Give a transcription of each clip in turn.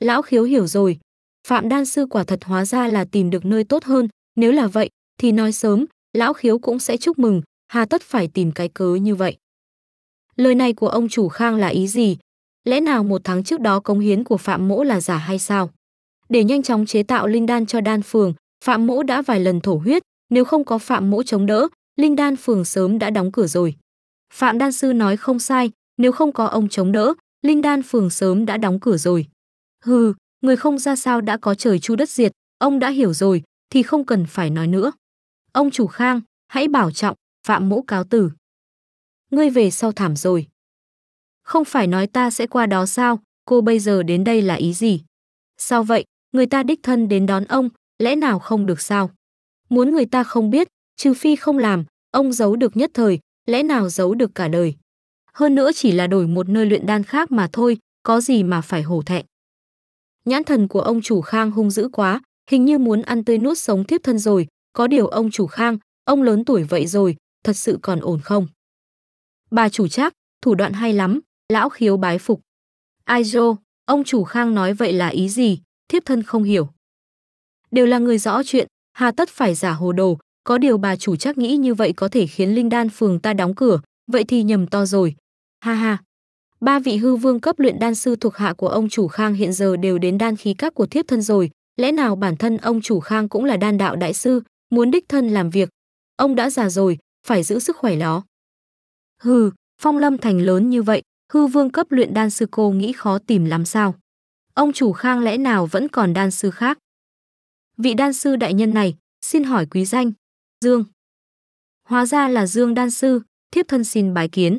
lão khiếu hiểu rồi. Phạm đan sư quả thật hóa ra là tìm được nơi tốt hơn, nếu là vậy, thì nói sớm, lão khiếu cũng sẽ chúc mừng, hà tất phải tìm cái cớ như vậy. Lời này của ông chủ Khang là ý gì? Lẽ nào một tháng trước đó công hiến của Phạm Mỗ là giả hay sao? Để nhanh chóng chế tạo linh đan cho đan phường, Phạm Mỗ đã vài lần thổ huyết, nếu không có Phạm Mỗ chống đỡ, linh đan phường sớm đã đóng cửa rồi. Phạm đan sư nói không sai, nếu không có ông chống đỡ, linh đan phường sớm đã đóng cửa rồi. Hừ, người không ra sao đã có trời chu đất diệt, ông đã hiểu rồi, thì không cần phải nói nữa. Ông chủ Khang, hãy bảo trọng, Phạm Mỗ cáo tử. Ngươi về sau thảm rồi. Không phải nói ta sẽ qua đó sao, cô bây giờ đến đây là ý gì? Sao vậy, người ta đích thân đến đón ông, lẽ nào không được sao? Muốn người ta không biết, trừ phi không làm, ông giấu được nhất thời, lẽ nào giấu được cả đời. Hơn nữa chỉ là đổi một nơi luyện đan khác mà thôi, có gì mà phải hổ thẹn nhãn thần của ông chủ Khang hung dữ quá, hình như muốn ăn tươi nuốt sống thiếp thân rồi, có điều ông chủ Khang, ông lớn tuổi vậy rồi, thật sự còn ổn không? Bà chủ chắc, thủ đoạn hay lắm, lão khiếu bái phục. Ai dô, ông chủ Khang nói vậy là ý gì, thiếp thân không hiểu. Đều là người rõ chuyện, hà tất phải giả hồ đồ, có điều bà chủ chắc nghĩ như vậy có thể khiến Linh Đan phường ta đóng cửa, vậy thì nhầm to rồi. Ha ha, ba vị hư vương cấp luyện đan sư thuộc hạ của ông chủ Khang hiện giờ đều đến đan khí các của thiếp thân rồi, lẽ nào bản thân ông chủ Khang cũng là đan đạo đại sư, muốn đích thân làm việc. Ông đã già rồi, phải giữ sức khỏe đó. Hừ, phong lâm thành lớn như vậy, hư vương cấp luyện đan sư cô nghĩ khó tìm lắm sao. Ông chủ Khang lẽ nào vẫn còn đan sư khác? Vị đan sư đại nhân này, xin hỏi quý danh, Dương. Hóa ra là Dương đan sư, thiếp thân xin bái kiến.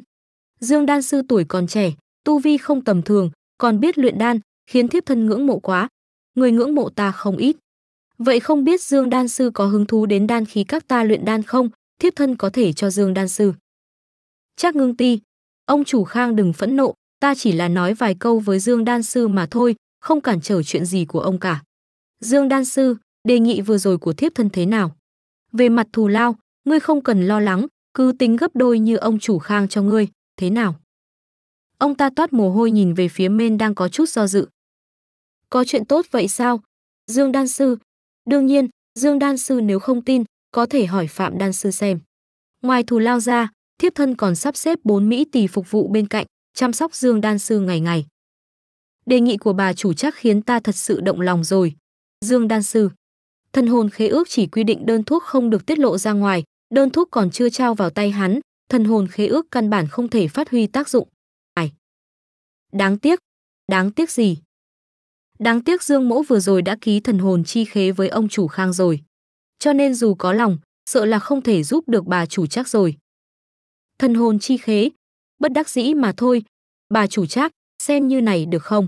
Dương đan sư tuổi còn trẻ, tu vi không tầm thường, còn biết luyện đan, khiến thiếp thân ngưỡng mộ quá. Người ngưỡng mộ ta không ít. Vậy không biết Dương đan sư có hứng thú đến đan khí các ta luyện đan không? Thiếp thân có thể cho Dương đan sư. Chắc ngưng ti. Ông chủ Khang đừng phẫn nộ, ta chỉ là nói vài câu với Dương đan sư mà thôi, không cản trở chuyện gì của ông cả. Dương đan sư, đề nghị vừa rồi của thiếp thân thế nào? Về mặt thù lao, ngươi không cần lo lắng, cứ tính gấp đôi như ông chủ Khang cho ngươi thế nào? Ông ta toát mồ hôi nhìn về phía Mên đang có chút do dự. Có chuyện tốt vậy sao? Dương Đan Sư. Đương nhiên, Dương Đan Sư nếu không tin, có thể hỏi Phạm Đan Sư xem. Ngoài thù lao ra, thiếp thân còn sắp xếp bốn Mỹ tỷ phục vụ bên cạnh, chăm sóc Dương Đan Sư ngày ngày. Đề nghị của bà chủ chắc khiến ta thật sự động lòng rồi. Dương Đan Sư. Thân hồn khế ước chỉ quy định đơn thuốc không được tiết lộ ra ngoài, đơn thuốc còn chưa trao vào tay hắn, thần hồn khế ước căn bản không thể phát huy tác dụng. Ai? Đáng tiếc, đáng tiếc gì? Đáng tiếc Dương Mỗ vừa rồi đã ký thần hồn chi khế với ông chủ Khang rồi. Cho nên dù có lòng, sợ là không thể giúp được bà chủ chắc rồi. Thần hồn chi khế, bất đắc dĩ mà thôi, bà chủ chắc, xem như này được không?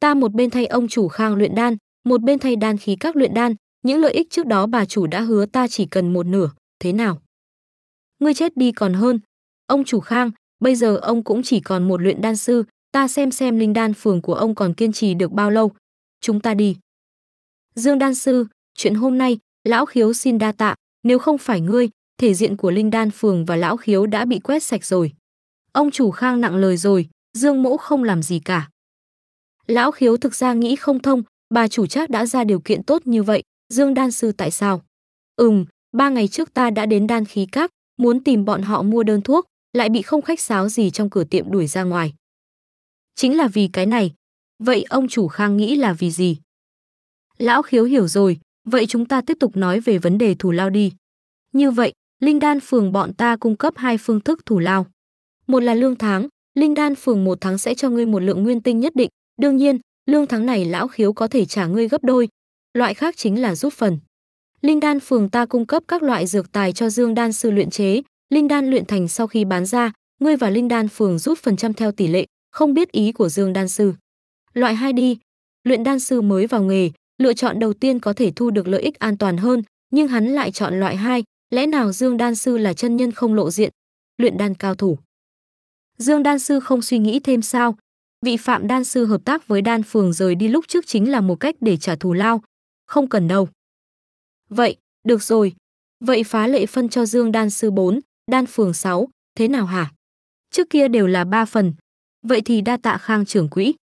Ta một bên thay ông chủ Khang luyện đan, một bên thay đan khí các luyện đan, những lợi ích trước đó bà chủ đã hứa ta chỉ cần một nửa, thế nào? ngươi chết đi còn hơn. Ông chủ Khang, bây giờ ông cũng chỉ còn một luyện đan sư, ta xem xem linh đan phường của ông còn kiên trì được bao lâu. Chúng ta đi. Dương đan sư, chuyện hôm nay, lão khiếu xin đa tạ, nếu không phải ngươi, thể diện của linh đan phường và lão khiếu đã bị quét sạch rồi. Ông chủ Khang nặng lời rồi, Dương mẫu không làm gì cả. Lão khiếu thực ra nghĩ không thông, bà chủ chắc đã ra điều kiện tốt như vậy, Dương đan sư tại sao? Ừm, ba ngày trước ta đã đến đan khí các, muốn tìm bọn họ mua đơn thuốc, lại bị không khách sáo gì trong cửa tiệm đuổi ra ngoài. Chính là vì cái này. Vậy ông chủ Khang nghĩ là vì gì? Lão Khiếu hiểu rồi, vậy chúng ta tiếp tục nói về vấn đề thủ lao đi. Như vậy, Linh Đan Phường bọn ta cung cấp hai phương thức thủ lao. Một là lương tháng, Linh Đan Phường một tháng sẽ cho ngươi một lượng nguyên tinh nhất định. Đương nhiên, lương tháng này lão khiếu có thể trả ngươi gấp đôi. Loại khác chính là rút phần. Linh đan phường ta cung cấp các loại dược tài cho Dương đan sư luyện chế, linh đan luyện thành sau khi bán ra, ngươi và linh đan phường rút phần trăm theo tỷ lệ, không biết ý của Dương đan sư. Loại hai đi, luyện đan sư mới vào nghề, lựa chọn đầu tiên có thể thu được lợi ích an toàn hơn, nhưng hắn lại chọn loại hai. lẽ nào Dương đan sư là chân nhân không lộ diện, luyện đan cao thủ. Dương đan sư không suy nghĩ thêm sao, vị phạm đan sư hợp tác với đan phường rời đi lúc trước chính là một cách để trả thù lao, không cần đâu. Vậy, được rồi. Vậy phá lệ phân cho Dương Đan Sư 4, Đan Phường 6, thế nào hả? Trước kia đều là 3 phần. Vậy thì đa tạ khang trưởng quỹ.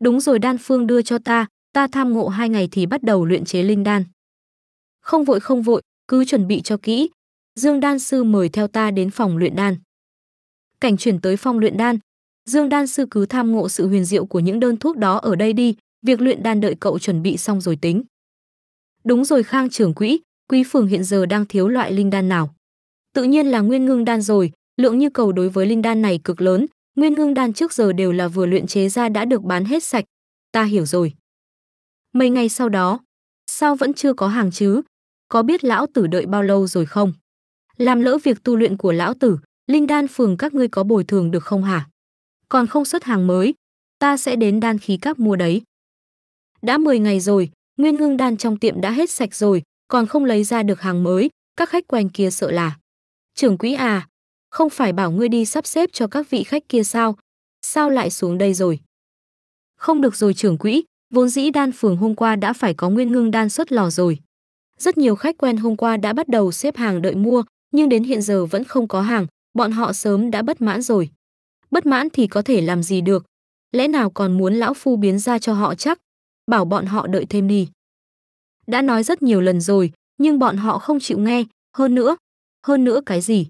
Đúng rồi Đan Phương đưa cho ta, ta tham ngộ hai ngày thì bắt đầu luyện chế linh đan. Không vội không vội, cứ chuẩn bị cho kỹ. Dương Đan Sư mời theo ta đến phòng luyện đan. Cảnh chuyển tới phòng luyện đan, Dương Đan Sư cứ tham ngộ sự huyền diệu của những đơn thuốc đó ở đây đi, việc luyện đan đợi cậu chuẩn bị xong rồi tính. Đúng rồi Khang trưởng quỹ, quý phường hiện giờ đang thiếu loại linh đan nào? Tự nhiên là nguyên ngưng đan rồi, lượng như cầu đối với linh đan này cực lớn, nguyên ngưng đan trước giờ đều là vừa luyện chế ra đã được bán hết sạch. Ta hiểu rồi. Mấy ngày sau đó, sao vẫn chưa có hàng chứ? Có biết lão tử đợi bao lâu rồi không? Làm lỡ việc tu luyện của lão tử, linh đan phường các ngươi có bồi thường được không hả? Còn không xuất hàng mới, ta sẽ đến đan khí các mua đấy. Đã 10 ngày rồi, nguyên hương đan trong tiệm đã hết sạch rồi, còn không lấy ra được hàng mới, các khách quen kia sợ là. Trưởng quỹ à, không phải bảo ngươi đi sắp xếp cho các vị khách kia sao? Sao lại xuống đây rồi? Không được rồi trưởng quỹ, vốn dĩ đan phường hôm qua đã phải có nguyên hương đan xuất lò rồi. Rất nhiều khách quen hôm qua đã bắt đầu xếp hàng đợi mua, nhưng đến hiện giờ vẫn không có hàng, bọn họ sớm đã bất mãn rồi. Bất mãn thì có thể làm gì được, lẽ nào còn muốn lão phu biến ra cho họ chắc, bảo bọn họ đợi thêm đi. Đã nói rất nhiều lần rồi, nhưng bọn họ không chịu nghe, hơn nữa, hơn nữa cái gì?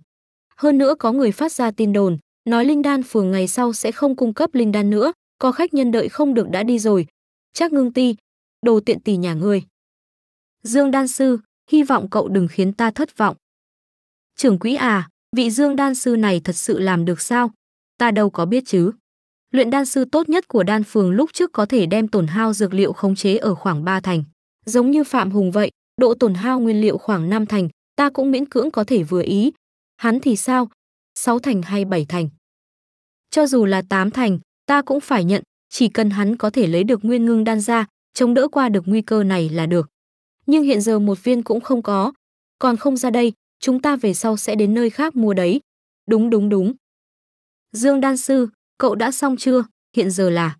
Hơn nữa có người phát ra tin đồn, nói linh đan phường ngày sau sẽ không cung cấp linh đan nữa, có khách nhân đợi không được đã đi rồi. Chắc ngưng ti, đồ tiện tỷ nhà ngươi. Dương đan sư, hy vọng cậu đừng khiến ta thất vọng. Trưởng quỹ à, vị dương đan sư này thật sự làm được sao? Ta đâu có biết chứ luyện đan sư tốt nhất của đan phường lúc trước có thể đem tổn hao dược liệu khống chế ở khoảng 3 thành. Giống như Phạm Hùng vậy, độ tổn hao nguyên liệu khoảng 5 thành, ta cũng miễn cưỡng có thể vừa ý. Hắn thì sao? 6 thành hay 7 thành? Cho dù là 8 thành, ta cũng phải nhận, chỉ cần hắn có thể lấy được nguyên ngưng đan ra, chống đỡ qua được nguy cơ này là được. Nhưng hiện giờ một viên cũng không có, còn không ra đây, chúng ta về sau sẽ đến nơi khác mua đấy. Đúng đúng đúng. Dương đan sư, cậu đã xong chưa? Hiện giờ là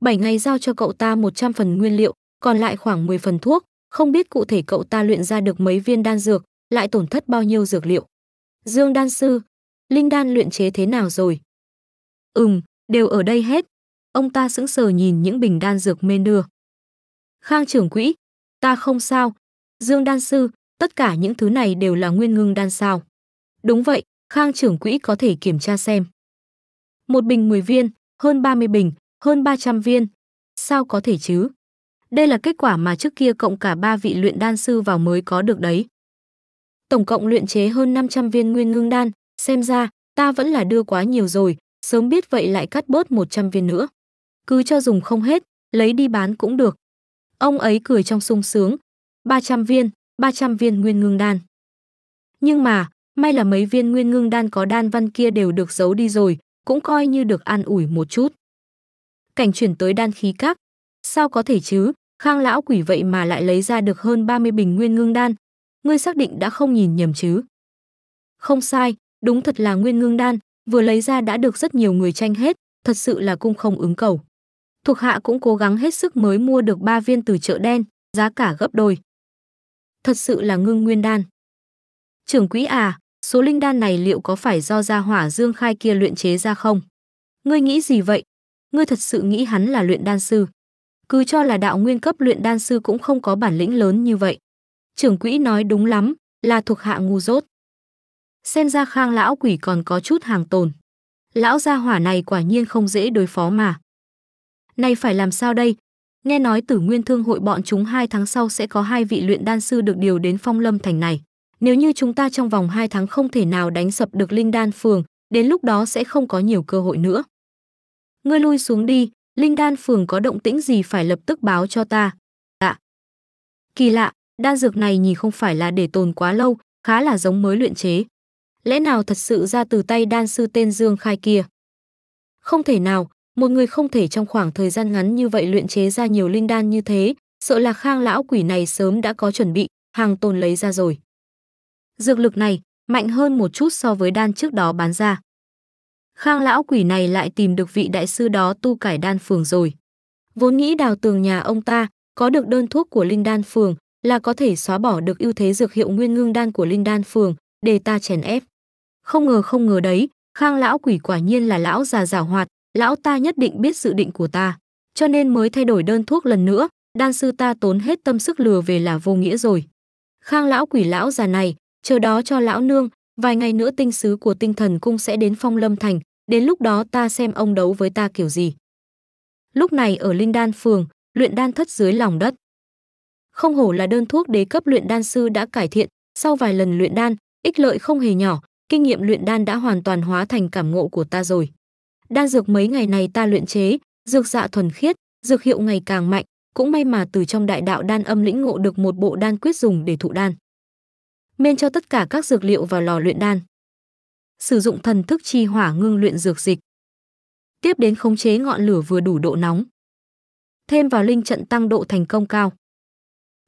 7 ngày giao cho cậu ta 100 phần nguyên liệu, còn lại khoảng 10 phần thuốc, không biết cụ thể cậu ta luyện ra được mấy viên đan dược, lại tổn thất bao nhiêu dược liệu. Dương đan sư, linh đan luyện chế thế nào rồi? Ừm, đều ở đây hết. Ông ta sững sờ nhìn những bình đan dược mê đưa. Khang trưởng quỹ, ta không sao. Dương đan sư, tất cả những thứ này đều là nguyên ngưng đan sao? Đúng vậy, Khang trưởng quỹ có thể kiểm tra xem. Một bình 10 viên, hơn 30 bình, hơn 300 viên. Sao có thể chứ? Đây là kết quả mà trước kia cộng cả ba vị luyện đan sư vào mới có được đấy. Tổng cộng luyện chế hơn 500 viên nguyên ngưng đan, xem ra ta vẫn là đưa quá nhiều rồi, sớm biết vậy lại cắt bớt 100 viên nữa. Cứ cho dùng không hết, lấy đi bán cũng được. Ông ấy cười trong sung sướng. 300 viên, 300 viên nguyên ngưng đan. Nhưng mà, may là mấy viên nguyên ngưng đan có đan văn kia đều được giấu đi rồi, cũng coi như được an ủi một chút. Cảnh chuyển tới đan khí các, sao có thể chứ, Khang lão quỷ vậy mà lại lấy ra được hơn 30 bình nguyên ngưng đan, ngươi xác định đã không nhìn nhầm chứ? Không sai, đúng thật là nguyên ngưng đan, vừa lấy ra đã được rất nhiều người tranh hết, thật sự là cung không ứng cầu. Thuộc hạ cũng cố gắng hết sức mới mua được 3 viên từ chợ đen, giá cả gấp đôi. Thật sự là ngưng nguyên đan. Trưởng quỹ à, số linh đan này liệu có phải do gia hỏa dương khai kia luyện chế ra không? Ngươi nghĩ gì vậy? Ngươi thật sự nghĩ hắn là luyện đan sư? Cứ cho là đạo nguyên cấp luyện đan sư cũng không có bản lĩnh lớn như vậy. Trưởng quỹ nói đúng lắm, là thuộc hạ ngu dốt. Xem ra khang lão quỷ còn có chút hàng tồn. Lão gia hỏa này quả nhiên không dễ đối phó mà. Này phải làm sao đây? Nghe nói tử nguyên thương hội bọn chúng hai tháng sau sẽ có hai vị luyện đan sư được điều đến phong lâm thành này. Nếu như chúng ta trong vòng 2 tháng không thể nào đánh sập được Linh Đan Phường, đến lúc đó sẽ không có nhiều cơ hội nữa. Ngươi lui xuống đi, Linh Đan Phường có động tĩnh gì phải lập tức báo cho ta. Dạ. Kỳ lạ, đan dược này nhìn không phải là để tồn quá lâu, khá là giống mới luyện chế. Lẽ nào thật sự ra từ tay đan sư tên Dương Khai kia? Không thể nào, một người không thể trong khoảng thời gian ngắn như vậy luyện chế ra nhiều linh đan như thế, sợ là khang lão quỷ này sớm đã có chuẩn bị, hàng tồn lấy ra rồi. Dược lực này mạnh hơn một chút so với đan trước đó bán ra. Khang lão quỷ này lại tìm được vị đại sư đó tu cải đan phường rồi. Vốn nghĩ đào tường nhà ông ta, có được đơn thuốc của linh đan phường là có thể xóa bỏ được ưu thế dược hiệu nguyên ngưng đan của linh đan phường để ta chèn ép. Không ngờ không ngờ đấy, Khang lão quỷ quả nhiên là lão già giảo hoạt, lão ta nhất định biết dự định của ta, cho nên mới thay đổi đơn thuốc lần nữa, đan sư ta tốn hết tâm sức lừa về là vô nghĩa rồi. Khang lão quỷ lão già này, chờ đó cho lão nương, vài ngày nữa tinh sứ của tinh thần cung sẽ đến phong lâm thành, đến lúc đó ta xem ông đấu với ta kiểu gì. Lúc này ở Linh Đan Phường, luyện đan thất dưới lòng đất. Không hổ là đơn thuốc đế cấp luyện đan sư đã cải thiện, sau vài lần luyện đan, ích lợi không hề nhỏ, kinh nghiệm luyện đan đã hoàn toàn hóa thành cảm ngộ của ta rồi. Đan dược mấy ngày này ta luyện chế, dược dạ thuần khiết, dược hiệu ngày càng mạnh, cũng may mà từ trong đại đạo đan âm lĩnh ngộ được một bộ đan quyết dùng để thụ đan men cho tất cả các dược liệu vào lò luyện đan. Sử dụng thần thức chi hỏa ngưng luyện dược dịch. Tiếp đến khống chế ngọn lửa vừa đủ độ nóng. Thêm vào linh trận tăng độ thành công cao.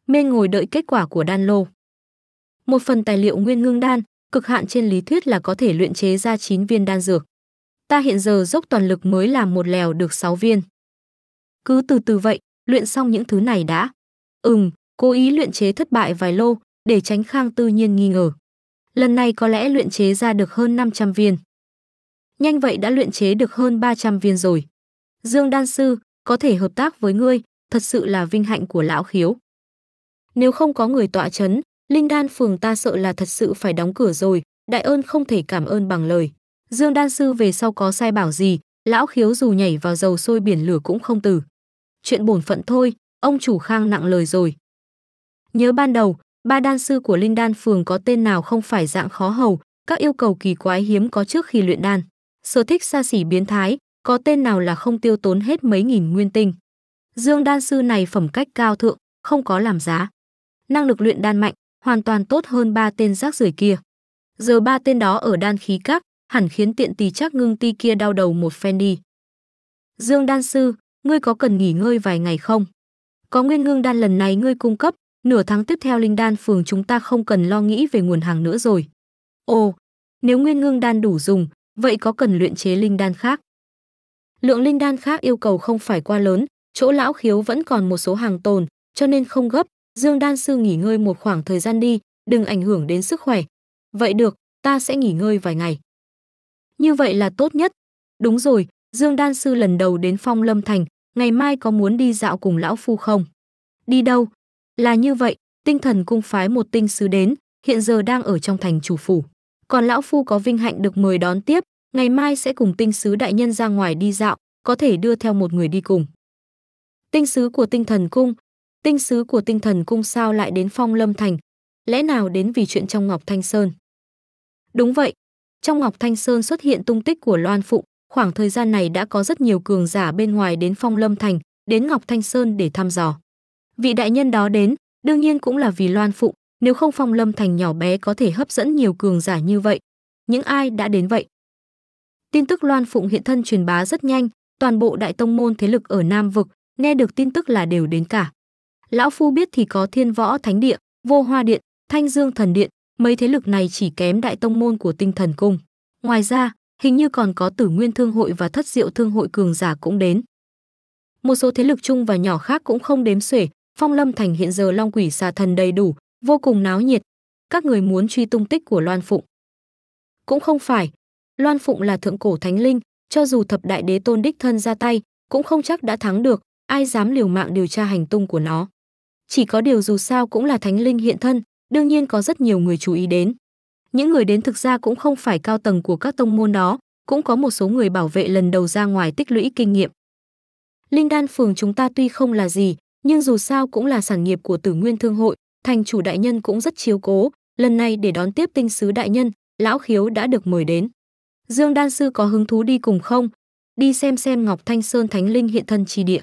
Men ngồi đợi kết quả của đan lô. Một phần tài liệu nguyên ngưng đan, cực hạn trên lý thuyết là có thể luyện chế ra 9 viên đan dược. Ta hiện giờ dốc toàn lực mới làm một lèo được 6 viên. Cứ từ từ vậy, luyện xong những thứ này đã. Ừm, cố ý luyện chế thất bại vài lô, để tránh Khang Tư Nhiên nghi ngờ. Lần này có lẽ luyện chế ra được hơn 500 viên. Nhanh vậy đã luyện chế được hơn 300 viên rồi. Dương Đan Sư, có thể hợp tác với ngươi, thật sự là vinh hạnh của lão khiếu. Nếu không có người tọa chấn, Linh Đan phường ta sợ là thật sự phải đóng cửa rồi, đại ơn không thể cảm ơn bằng lời. Dương Đan Sư về sau có sai bảo gì, lão khiếu dù nhảy vào dầu sôi biển lửa cũng không từ. Chuyện bổn phận thôi, ông chủ khang nặng lời rồi. Nhớ ban đầu, Ba đan sư của linh đan phường có tên nào không phải dạng khó hầu, các yêu cầu kỳ quái hiếm có trước khi luyện đan. Sở thích xa xỉ biến thái, có tên nào là không tiêu tốn hết mấy nghìn nguyên tinh. Dương đan sư này phẩm cách cao thượng, không có làm giá. Năng lực luyện đan mạnh, hoàn toàn tốt hơn ba tên rác rưởi kia. Giờ ba tên đó ở đan khí các, hẳn khiến tiện tì chắc ngưng ti kia đau đầu một phen đi. Dương đan sư, ngươi có cần nghỉ ngơi vài ngày không? Có nguyên ngưng đan lần này ngươi cung cấp, Nửa tháng tiếp theo linh đan phường chúng ta không cần lo nghĩ về nguồn hàng nữa rồi. Ồ, nếu nguyên ngưng đan đủ dùng, vậy có cần luyện chế linh đan khác? Lượng linh đan khác yêu cầu không phải quá lớn, chỗ lão khiếu vẫn còn một số hàng tồn, cho nên không gấp, Dương đan sư nghỉ ngơi một khoảng thời gian đi, đừng ảnh hưởng đến sức khỏe. Vậy được, ta sẽ nghỉ ngơi vài ngày. Như vậy là tốt nhất. Đúng rồi, Dương đan sư lần đầu đến Phong Lâm Thành, ngày mai có muốn đi dạo cùng lão phu không? Đi đâu? Là như vậy, tinh thần cung phái một tinh sứ đến, hiện giờ đang ở trong thành chủ phủ. Còn lão phu có vinh hạnh được mời đón tiếp, ngày mai sẽ cùng tinh sứ đại nhân ra ngoài đi dạo, có thể đưa theo một người đi cùng. Tinh sứ của tinh thần cung, tinh sứ của tinh thần cung sao lại đến phong lâm thành, lẽ nào đến vì chuyện trong Ngọc Thanh Sơn? Đúng vậy, trong Ngọc Thanh Sơn xuất hiện tung tích của Loan phụ, khoảng thời gian này đã có rất nhiều cường giả bên ngoài đến phong lâm thành, đến Ngọc Thanh Sơn để thăm dò vị đại nhân đó đến đương nhiên cũng là vì loan phụng nếu không phong lâm thành nhỏ bé có thể hấp dẫn nhiều cường giả như vậy những ai đã đến vậy tin tức loan phụng hiện thân truyền bá rất nhanh toàn bộ đại tông môn thế lực ở nam vực nghe được tin tức là đều đến cả lão phu biết thì có thiên võ thánh địa vô hoa điện thanh dương thần điện mấy thế lực này chỉ kém đại tông môn của tinh thần cung ngoài ra hình như còn có tử nguyên thương hội và thất diệu thương hội cường giả cũng đến một số thế lực chung và nhỏ khác cũng không đếm xuể Phong Lâm Thành hiện giờ long quỷ xà thần đầy đủ, vô cùng náo nhiệt. Các người muốn truy tung tích của Loan Phụng. Cũng không phải, Loan Phụng là thượng cổ thánh linh, cho dù thập đại đế tôn đích thân ra tay, cũng không chắc đã thắng được, ai dám liều mạng điều tra hành tung của nó. Chỉ có điều dù sao cũng là thánh linh hiện thân, đương nhiên có rất nhiều người chú ý đến. Những người đến thực ra cũng không phải cao tầng của các tông môn đó, cũng có một số người bảo vệ lần đầu ra ngoài tích lũy kinh nghiệm. Linh đan phường chúng ta tuy không là gì, nhưng dù sao cũng là sản nghiệp của Tử Nguyên Thương hội, thành chủ đại nhân cũng rất chiếu cố, lần này để đón tiếp tinh sứ đại nhân, lão Khiếu đã được mời đến. Dương Đan sư có hứng thú đi cùng không? Đi xem xem Ngọc Thanh Sơn Thánh Linh hiện thân chi địa.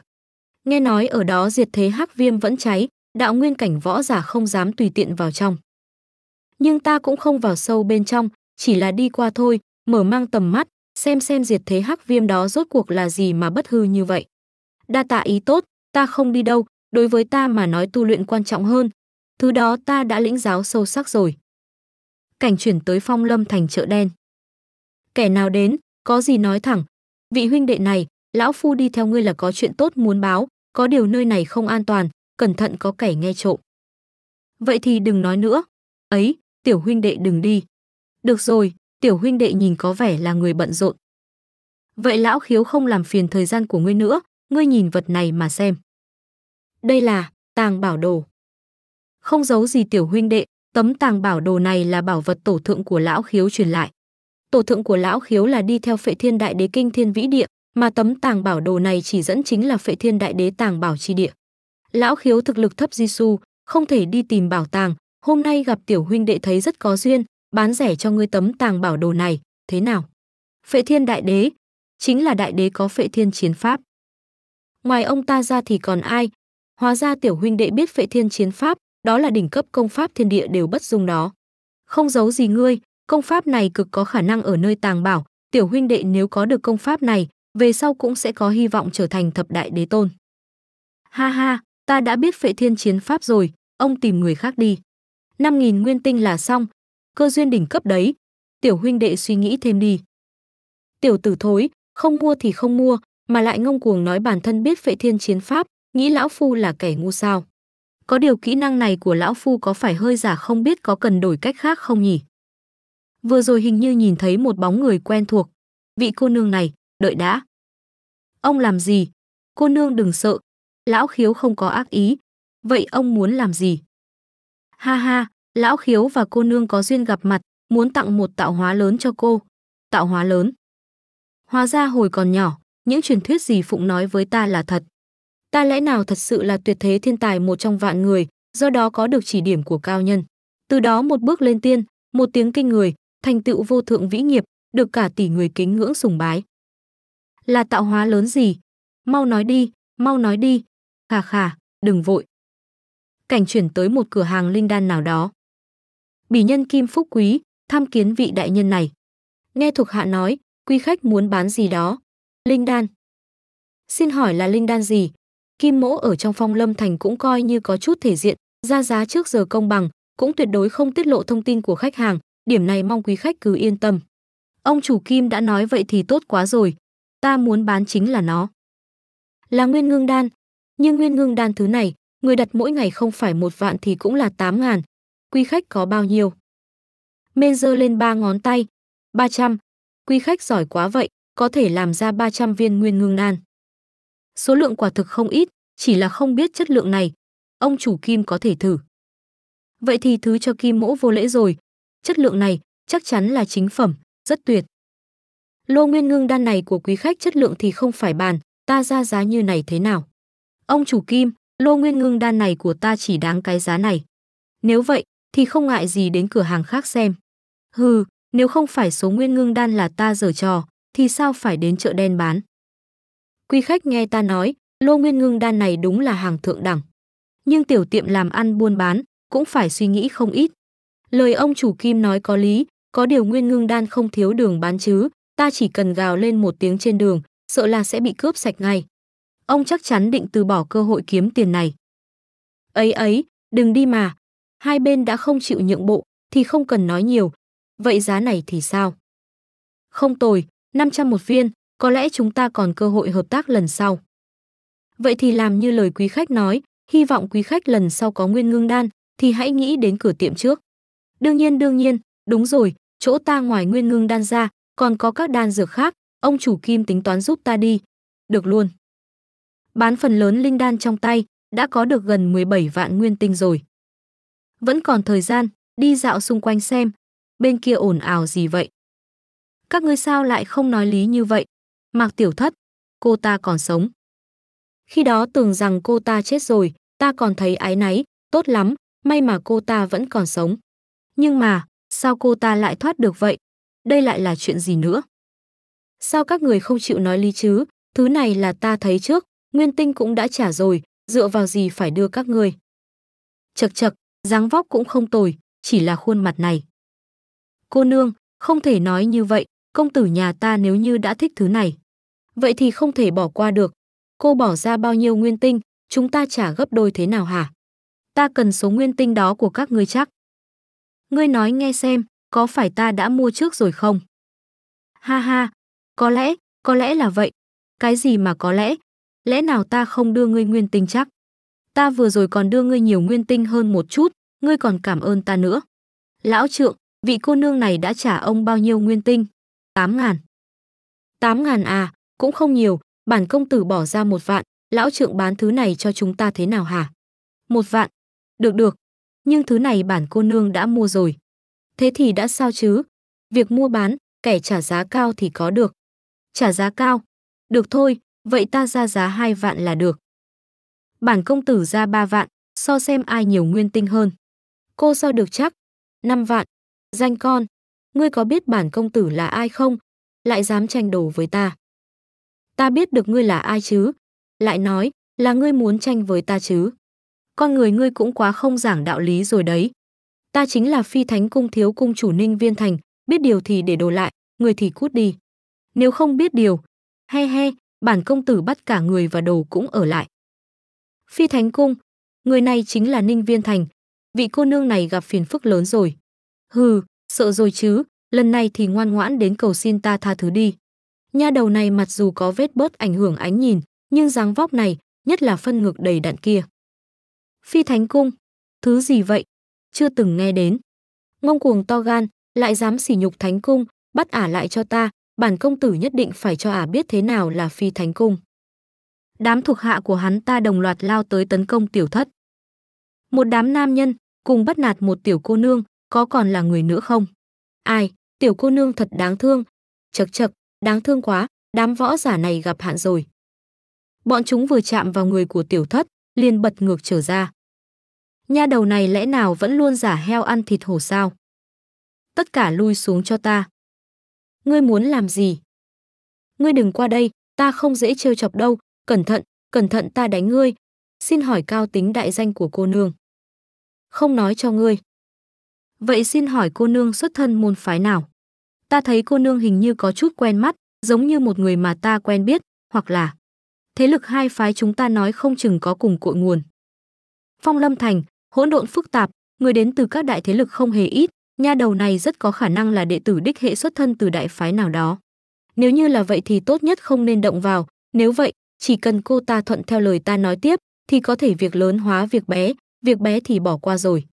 Nghe nói ở đó diệt thế hắc viêm vẫn cháy, đạo nguyên cảnh võ giả không dám tùy tiện vào trong. Nhưng ta cũng không vào sâu bên trong, chỉ là đi qua thôi, mở mang tầm mắt, xem xem diệt thế hắc viêm đó rốt cuộc là gì mà bất hư như vậy. Đa tạ ý tốt, ta không đi đâu, đối với ta mà nói tu luyện quan trọng hơn. Thứ đó ta đã lĩnh giáo sâu sắc rồi. Cảnh chuyển tới phong lâm thành chợ đen. Kẻ nào đến, có gì nói thẳng. Vị huynh đệ này, lão phu đi theo ngươi là có chuyện tốt muốn báo, có điều nơi này không an toàn, cẩn thận có kẻ nghe trộm. Vậy thì đừng nói nữa. Ấy, tiểu huynh đệ đừng đi. Được rồi, tiểu huynh đệ nhìn có vẻ là người bận rộn. Vậy lão khiếu không làm phiền thời gian của ngươi nữa, ngươi nhìn vật này mà xem đây là tàng bảo đồ. Không giấu gì tiểu huynh đệ, tấm tàng bảo đồ này là bảo vật tổ thượng của lão khiếu truyền lại. Tổ thượng của lão khiếu là đi theo phệ thiên đại đế kinh thiên vĩ địa, mà tấm tàng bảo đồ này chỉ dẫn chính là phệ thiên đại đế tàng bảo chi địa. Lão khiếu thực lực thấp di su, không thể đi tìm bảo tàng, hôm nay gặp tiểu huynh đệ thấy rất có duyên, bán rẻ cho ngươi tấm tàng bảo đồ này, thế nào? Phệ thiên đại đế, chính là đại đế có phệ thiên chiến pháp. Ngoài ông ta ra thì còn ai, Hóa ra tiểu huynh đệ biết phệ thiên chiến pháp, đó là đỉnh cấp công pháp thiên địa đều bất dung đó. Không giấu gì ngươi, công pháp này cực có khả năng ở nơi tàng bảo, tiểu huynh đệ nếu có được công pháp này, về sau cũng sẽ có hy vọng trở thành thập đại đế tôn. Ha ha, ta đã biết phệ thiên chiến pháp rồi, ông tìm người khác đi. Năm nghìn nguyên tinh là xong, cơ duyên đỉnh cấp đấy. Tiểu huynh đệ suy nghĩ thêm đi. Tiểu tử thối, không mua thì không mua, mà lại ngông cuồng nói bản thân biết phệ thiên chiến pháp, nghĩ lão phu là kẻ ngu sao. Có điều kỹ năng này của lão phu có phải hơi giả không biết có cần đổi cách khác không nhỉ? Vừa rồi hình như nhìn thấy một bóng người quen thuộc. Vị cô nương này, đợi đã. Ông làm gì? Cô nương đừng sợ. Lão khiếu không có ác ý. Vậy ông muốn làm gì? Ha ha, lão khiếu và cô nương có duyên gặp mặt, muốn tặng một tạo hóa lớn cho cô. Tạo hóa lớn. Hóa ra hồi còn nhỏ, những truyền thuyết gì Phụng nói với ta là thật ta lẽ nào thật sự là tuyệt thế thiên tài một trong vạn người, do đó có được chỉ điểm của cao nhân. Từ đó một bước lên tiên, một tiếng kinh người, thành tựu vô thượng vĩ nghiệp, được cả tỷ người kính ngưỡng sùng bái. Là tạo hóa lớn gì? Mau nói đi, mau nói đi. Khà khà, đừng vội. Cảnh chuyển tới một cửa hàng linh đan nào đó. Bỉ nhân Kim Phúc Quý, tham kiến vị đại nhân này. Nghe thuộc hạ nói, quý khách muốn bán gì đó. Linh đan. Xin hỏi là linh đan gì, Kim Mỗ ở trong Phong Lâm Thành cũng coi như có chút thể diện, ra giá trước giờ công bằng, cũng tuyệt đối không tiết lộ thông tin của khách hàng, điểm này mong quý khách cứ yên tâm. Ông chủ Kim đã nói vậy thì tốt quá rồi, ta muốn bán chính là nó. Là nguyên ngưng đan, nhưng nguyên ngưng đan thứ này, người đặt mỗi ngày không phải một vạn thì cũng là 8 ngàn. Quý khách có bao nhiêu? Mên dơ lên ba ngón tay, 300. Quý khách giỏi quá vậy, có thể làm ra 300 viên nguyên ngưng đan. Số lượng quả thực không ít, chỉ là không biết chất lượng này. Ông chủ Kim có thể thử. Vậy thì thứ cho Kim mỗ vô lễ rồi. Chất lượng này chắc chắn là chính phẩm, rất tuyệt. Lô nguyên ngưng đan này của quý khách chất lượng thì không phải bàn, ta ra giá như này thế nào? Ông chủ Kim, lô nguyên ngưng đan này của ta chỉ đáng cái giá này. Nếu vậy, thì không ngại gì đến cửa hàng khác xem. Hừ, nếu không phải số nguyên ngưng đan là ta dở trò, thì sao phải đến chợ đen bán? Quý khách nghe ta nói, lô nguyên ngưng đan này đúng là hàng thượng đẳng. Nhưng tiểu tiệm làm ăn buôn bán, cũng phải suy nghĩ không ít. Lời ông chủ Kim nói có lý, có điều nguyên ngưng đan không thiếu đường bán chứ, ta chỉ cần gào lên một tiếng trên đường, sợ là sẽ bị cướp sạch ngay. Ông chắc chắn định từ bỏ cơ hội kiếm tiền này. Ấy ấy, đừng đi mà. Hai bên đã không chịu nhượng bộ, thì không cần nói nhiều. Vậy giá này thì sao? Không tồi, 500 một viên, có lẽ chúng ta còn cơ hội hợp tác lần sau. Vậy thì làm như lời quý khách nói, hy vọng quý khách lần sau có nguyên ngưng đan thì hãy nghĩ đến cửa tiệm trước. Đương nhiên đương nhiên, đúng rồi, chỗ ta ngoài nguyên ngưng đan ra, còn có các đan dược khác, ông chủ Kim tính toán giúp ta đi. Được luôn. Bán phần lớn linh đan trong tay, đã có được gần 17 vạn nguyên tinh rồi. Vẫn còn thời gian, đi dạo xung quanh xem, bên kia ồn ào gì vậy? Các ngươi sao lại không nói lý như vậy, Mạc Tiểu Thất, cô ta còn sống. Khi đó tưởng rằng cô ta chết rồi, ta còn thấy ái náy, tốt lắm, may mà cô ta vẫn còn sống. Nhưng mà, sao cô ta lại thoát được vậy? Đây lại là chuyện gì nữa? Sao các người không chịu nói lý chứ? Thứ này là ta thấy trước, Nguyên Tinh cũng đã trả rồi, dựa vào gì phải đưa các người? Chật chật, dáng vóc cũng không tồi, chỉ là khuôn mặt này. Cô nương, không thể nói như vậy, công tử nhà ta nếu như đã thích thứ này vậy thì không thể bỏ qua được. Cô bỏ ra bao nhiêu nguyên tinh, chúng ta trả gấp đôi thế nào hả? Ta cần số nguyên tinh đó của các ngươi chắc. Ngươi nói nghe xem, có phải ta đã mua trước rồi không? Ha ha, có lẽ, có lẽ là vậy. Cái gì mà có lẽ? Lẽ nào ta không đưa ngươi nguyên tinh chắc? Ta vừa rồi còn đưa ngươi nhiều nguyên tinh hơn một chút, ngươi còn cảm ơn ta nữa. Lão trượng, vị cô nương này đã trả ông bao nhiêu nguyên tinh? Tám ngàn. Tám ngàn à, cũng không nhiều, bản công tử bỏ ra một vạn, lão trượng bán thứ này cho chúng ta thế nào hả? Một vạn. Được được, nhưng thứ này bản cô nương đã mua rồi. Thế thì đã sao chứ? Việc mua bán, kẻ trả giá cao thì có được. Trả giá cao? Được thôi, vậy ta ra giá hai vạn là được. Bản công tử ra ba vạn, so xem ai nhiều nguyên tinh hơn. Cô sao được chắc? năm vạn. Danh con, ngươi có biết bản công tử là ai không? Lại dám tranh đồ với ta ta biết được ngươi là ai chứ? Lại nói, là ngươi muốn tranh với ta chứ? Con người ngươi cũng quá không giảng đạo lý rồi đấy. Ta chính là phi thánh cung thiếu cung chủ ninh viên thành, biết điều thì để đồ lại, người thì cút đi. Nếu không biết điều, he he, bản công tử bắt cả người và đồ cũng ở lại. Phi thánh cung, người này chính là ninh viên thành. Vị cô nương này gặp phiền phức lớn rồi. Hừ, sợ rồi chứ, lần này thì ngoan ngoãn đến cầu xin ta tha thứ đi. Nha đầu này mặc dù có vết bớt ảnh hưởng ánh nhìn, nhưng dáng vóc này, nhất là phân ngực đầy đặn kia. Phi Thánh Cung, thứ gì vậy? Chưa từng nghe đến. Ngông cuồng to gan, lại dám sỉ nhục Thánh Cung, bắt ả lại cho ta, bản công tử nhất định phải cho ả biết thế nào là Phi Thánh Cung. Đám thuộc hạ của hắn ta đồng loạt lao tới tấn công tiểu thất. Một đám nam nhân, cùng bắt nạt một tiểu cô nương, có còn là người nữa không? Ai, tiểu cô nương thật đáng thương. Chật chật, Đáng thương quá, đám võ giả này gặp hạn rồi. Bọn chúng vừa chạm vào người của tiểu thất, liền bật ngược trở ra. Nha đầu này lẽ nào vẫn luôn giả heo ăn thịt hổ sao? Tất cả lui xuống cho ta. Ngươi muốn làm gì? Ngươi đừng qua đây, ta không dễ trêu chọc đâu, cẩn thận, cẩn thận ta đánh ngươi. Xin hỏi cao tính đại danh của cô nương. Không nói cho ngươi. Vậy xin hỏi cô nương xuất thân môn phái nào? ta thấy cô nương hình như có chút quen mắt, giống như một người mà ta quen biết, hoặc là thế lực hai phái chúng ta nói không chừng có cùng cội nguồn. Phong Lâm Thành, hỗn độn phức tạp, người đến từ các đại thế lực không hề ít, nha đầu này rất có khả năng là đệ tử đích hệ xuất thân từ đại phái nào đó. Nếu như là vậy thì tốt nhất không nên động vào, nếu vậy, chỉ cần cô ta thuận theo lời ta nói tiếp, thì có thể việc lớn hóa việc bé, việc bé thì bỏ qua rồi.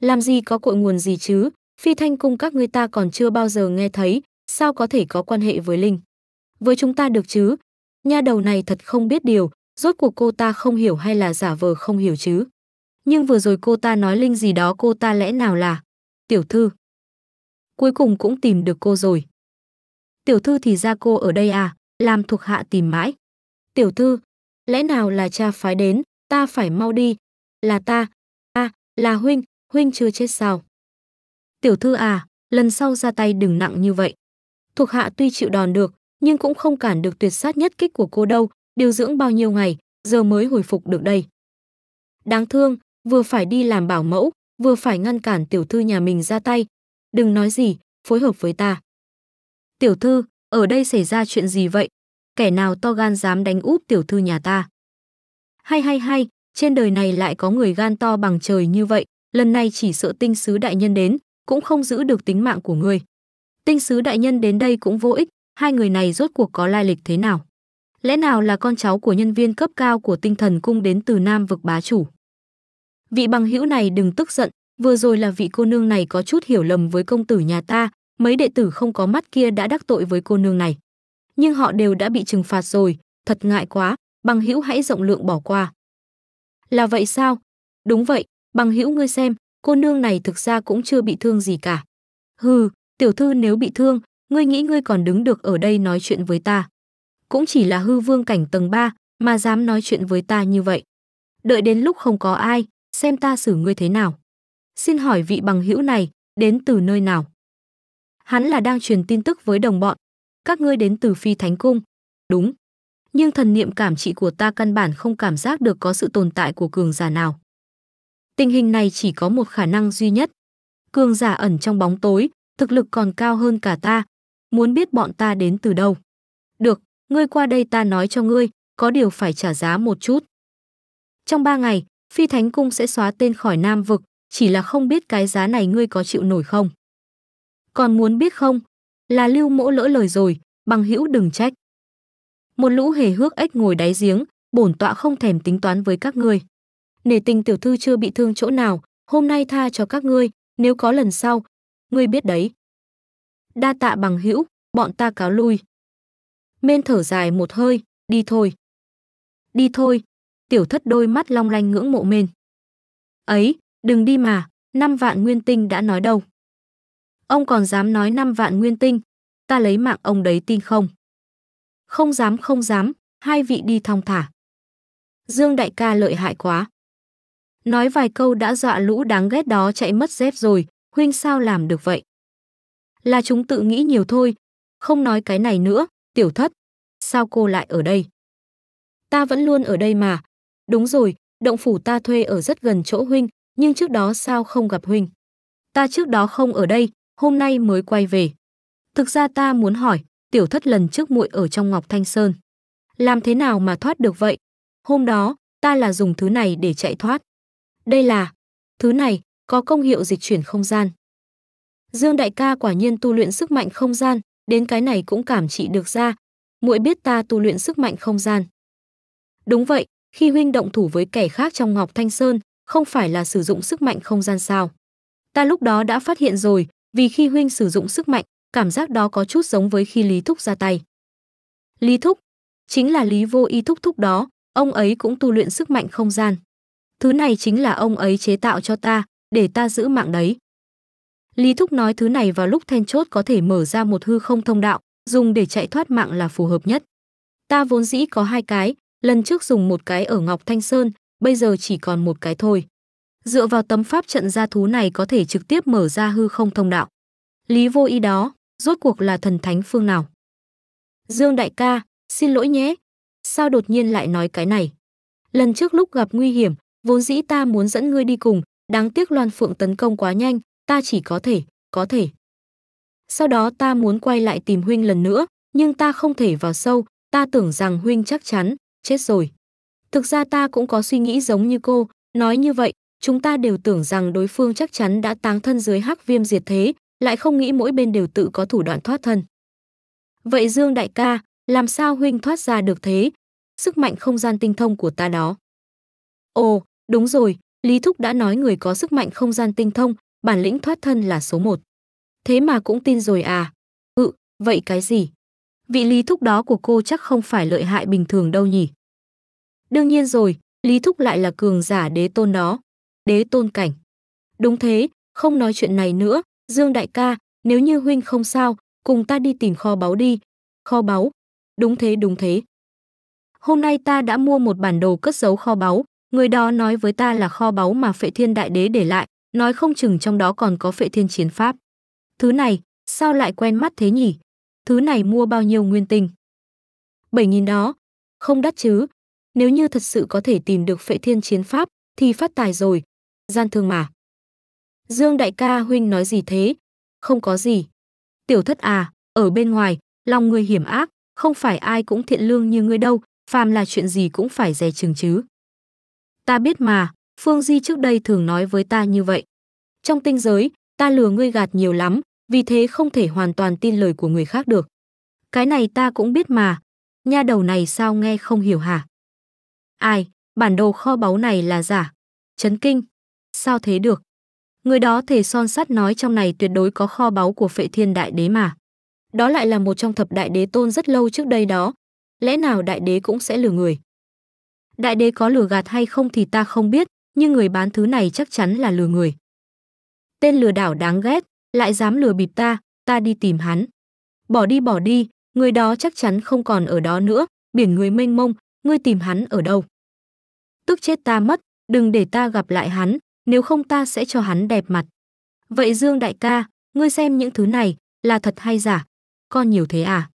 Làm gì có cội nguồn gì chứ, Phi Thanh cung các ngươi ta còn chưa bao giờ nghe thấy, sao có thể có quan hệ với Linh? Với chúng ta được chứ? Nha đầu này thật không biết điều, rốt cuộc cô ta không hiểu hay là giả vờ không hiểu chứ? Nhưng vừa rồi cô ta nói Linh gì đó cô ta lẽ nào là? Tiểu thư. Cuối cùng cũng tìm được cô rồi. Tiểu thư thì ra cô ở đây à, làm thuộc hạ tìm mãi. Tiểu thư, lẽ nào là cha phái đến, ta phải mau đi. Là ta, ta, à, là huynh, huynh chưa chết sao? Tiểu thư à, lần sau ra tay đừng nặng như vậy. Thuộc hạ tuy chịu đòn được, nhưng cũng không cản được tuyệt sát nhất kích của cô đâu, điều dưỡng bao nhiêu ngày, giờ mới hồi phục được đây. Đáng thương, vừa phải đi làm bảo mẫu, vừa phải ngăn cản tiểu thư nhà mình ra tay. Đừng nói gì, phối hợp với ta. Tiểu thư, ở đây xảy ra chuyện gì vậy? Kẻ nào to gan dám đánh úp tiểu thư nhà ta? Hay hay hay, trên đời này lại có người gan to bằng trời như vậy, lần này chỉ sợ tinh sứ đại nhân đến, cũng không giữ được tính mạng của ngươi. Tinh sứ đại nhân đến đây cũng vô ích, hai người này rốt cuộc có lai lịch thế nào? Lẽ nào là con cháu của nhân viên cấp cao của tinh thần cung đến từ Nam vực bá chủ? Vị bằng hữu này đừng tức giận, vừa rồi là vị cô nương này có chút hiểu lầm với công tử nhà ta, mấy đệ tử không có mắt kia đã đắc tội với cô nương này. Nhưng họ đều đã bị trừng phạt rồi, thật ngại quá, bằng hữu hãy rộng lượng bỏ qua. Là vậy sao? Đúng vậy, bằng hữu ngươi xem, cô nương này thực ra cũng chưa bị thương gì cả. Hừ, tiểu thư nếu bị thương, ngươi nghĩ ngươi còn đứng được ở đây nói chuyện với ta. Cũng chỉ là hư vương cảnh tầng 3 mà dám nói chuyện với ta như vậy. Đợi đến lúc không có ai, xem ta xử ngươi thế nào. Xin hỏi vị bằng hữu này, đến từ nơi nào? Hắn là đang truyền tin tức với đồng bọn. Các ngươi đến từ phi thánh cung. Đúng. Nhưng thần niệm cảm trị của ta căn bản không cảm giác được có sự tồn tại của cường giả nào. Tình hình này chỉ có một khả năng duy nhất. Cường giả ẩn trong bóng tối, thực lực còn cao hơn cả ta. Muốn biết bọn ta đến từ đâu? Được, ngươi qua đây ta nói cho ngươi, có điều phải trả giá một chút. Trong ba ngày, Phi Thánh Cung sẽ xóa tên khỏi Nam Vực, chỉ là không biết cái giá này ngươi có chịu nổi không. Còn muốn biết không? Là lưu mỗ lỡ lời rồi, bằng hữu đừng trách. Một lũ hề hước ếch ngồi đáy giếng, bổn tọa không thèm tính toán với các ngươi nể tình tiểu thư chưa bị thương chỗ nào, hôm nay tha cho các ngươi, nếu có lần sau, ngươi biết đấy. Đa tạ bằng hữu, bọn ta cáo lui. Mên thở dài một hơi, đi thôi. Đi thôi, tiểu thất đôi mắt long lanh ngưỡng mộ mên. Ấy, đừng đi mà, năm vạn nguyên tinh đã nói đâu. Ông còn dám nói năm vạn nguyên tinh, ta lấy mạng ông đấy tin không? Không dám không dám, hai vị đi thong thả. Dương đại ca lợi hại quá. Nói vài câu đã dọa lũ đáng ghét đó chạy mất dép rồi, huynh sao làm được vậy? Là chúng tự nghĩ nhiều thôi, không nói cái này nữa, tiểu thất, sao cô lại ở đây? Ta vẫn luôn ở đây mà. Đúng rồi, động phủ ta thuê ở rất gần chỗ huynh, nhưng trước đó sao không gặp huynh? Ta trước đó không ở đây, hôm nay mới quay về. Thực ra ta muốn hỏi, tiểu thất lần trước muội ở trong Ngọc Thanh Sơn. Làm thế nào mà thoát được vậy? Hôm đó, ta là dùng thứ này để chạy thoát. Đây là, thứ này, có công hiệu dịch chuyển không gian. Dương đại ca quả nhiên tu luyện sức mạnh không gian, đến cái này cũng cảm trị được ra. Muội biết ta tu luyện sức mạnh không gian. Đúng vậy, khi huynh động thủ với kẻ khác trong Ngọc Thanh Sơn, không phải là sử dụng sức mạnh không gian sao? Ta lúc đó đã phát hiện rồi, vì khi huynh sử dụng sức mạnh, cảm giác đó có chút giống với khi Lý Thúc ra tay. Lý Thúc, chính là Lý Vô Y Thúc Thúc đó, ông ấy cũng tu luyện sức mạnh không gian. Thứ này chính là ông ấy chế tạo cho ta, để ta giữ mạng đấy. Lý Thúc nói thứ này vào lúc then chốt có thể mở ra một hư không thông đạo, dùng để chạy thoát mạng là phù hợp nhất. Ta vốn dĩ có hai cái, lần trước dùng một cái ở Ngọc Thanh Sơn, bây giờ chỉ còn một cái thôi. Dựa vào tấm pháp trận gia thú này có thể trực tiếp mở ra hư không thông đạo. Lý vô ý đó, rốt cuộc là thần thánh phương nào? Dương đại ca, xin lỗi nhé. Sao đột nhiên lại nói cái này? Lần trước lúc gặp nguy hiểm, vốn dĩ ta muốn dẫn ngươi đi cùng, đáng tiếc Loan Phượng tấn công quá nhanh, ta chỉ có thể, có thể. Sau đó ta muốn quay lại tìm huynh lần nữa, nhưng ta không thể vào sâu, ta tưởng rằng huynh chắc chắn, chết rồi. Thực ra ta cũng có suy nghĩ giống như cô, nói như vậy, chúng ta đều tưởng rằng đối phương chắc chắn đã táng thân dưới hắc viêm diệt thế, lại không nghĩ mỗi bên đều tự có thủ đoạn thoát thân. Vậy Dương đại ca, làm sao huynh thoát ra được thế? Sức mạnh không gian tinh thông của ta đó. Ồ, Đúng rồi, Lý Thúc đã nói người có sức mạnh không gian tinh thông, bản lĩnh thoát thân là số một. Thế mà cũng tin rồi à? Ừ, vậy cái gì? Vị Lý Thúc đó của cô chắc không phải lợi hại bình thường đâu nhỉ? Đương nhiên rồi, Lý Thúc lại là cường giả đế tôn đó. Đế tôn cảnh. Đúng thế, không nói chuyện này nữa, Dương đại ca, nếu như huynh không sao, cùng ta đi tìm kho báu đi. Kho báu? Đúng thế, đúng thế. Hôm nay ta đã mua một bản đồ cất giấu kho báu, Người đó nói với ta là kho báu mà Phệ Thiên Đại Đế để lại, nói không chừng trong đó còn có Phệ Thiên Chiến Pháp. Thứ này, sao lại quen mắt thế nhỉ? Thứ này mua bao nhiêu nguyên tinh? Bảy nghìn đó, không đắt chứ. Nếu như thật sự có thể tìm được Phệ Thiên Chiến Pháp, thì phát tài rồi. Gian thương mà. Dương đại ca huynh nói gì thế? Không có gì. Tiểu thất à, ở bên ngoài, lòng người hiểm ác, không phải ai cũng thiện lương như ngươi đâu, phàm là chuyện gì cũng phải dè chừng chứ. Ta biết mà, Phương Di trước đây thường nói với ta như vậy. Trong tinh giới, ta lừa ngươi gạt nhiều lắm, vì thế không thể hoàn toàn tin lời của người khác được. Cái này ta cũng biết mà, nha đầu này sao nghe không hiểu hả? Ai, bản đồ kho báu này là giả. Chấn kinh, sao thế được? Người đó thể son sắt nói trong này tuyệt đối có kho báu của phệ thiên đại đế mà. Đó lại là một trong thập đại đế tôn rất lâu trước đây đó. Lẽ nào đại đế cũng sẽ lừa người? Đại đế có lừa gạt hay không thì ta không biết, nhưng người bán thứ này chắc chắn là lừa người. Tên lừa đảo đáng ghét, lại dám lừa bịp ta, ta đi tìm hắn. Bỏ đi bỏ đi, người đó chắc chắn không còn ở đó nữa, biển người mênh mông, ngươi tìm hắn ở đâu. Tức chết ta mất, đừng để ta gặp lại hắn, nếu không ta sẽ cho hắn đẹp mặt. Vậy Dương đại ca, ngươi xem những thứ này, là thật hay giả? Con nhiều thế à?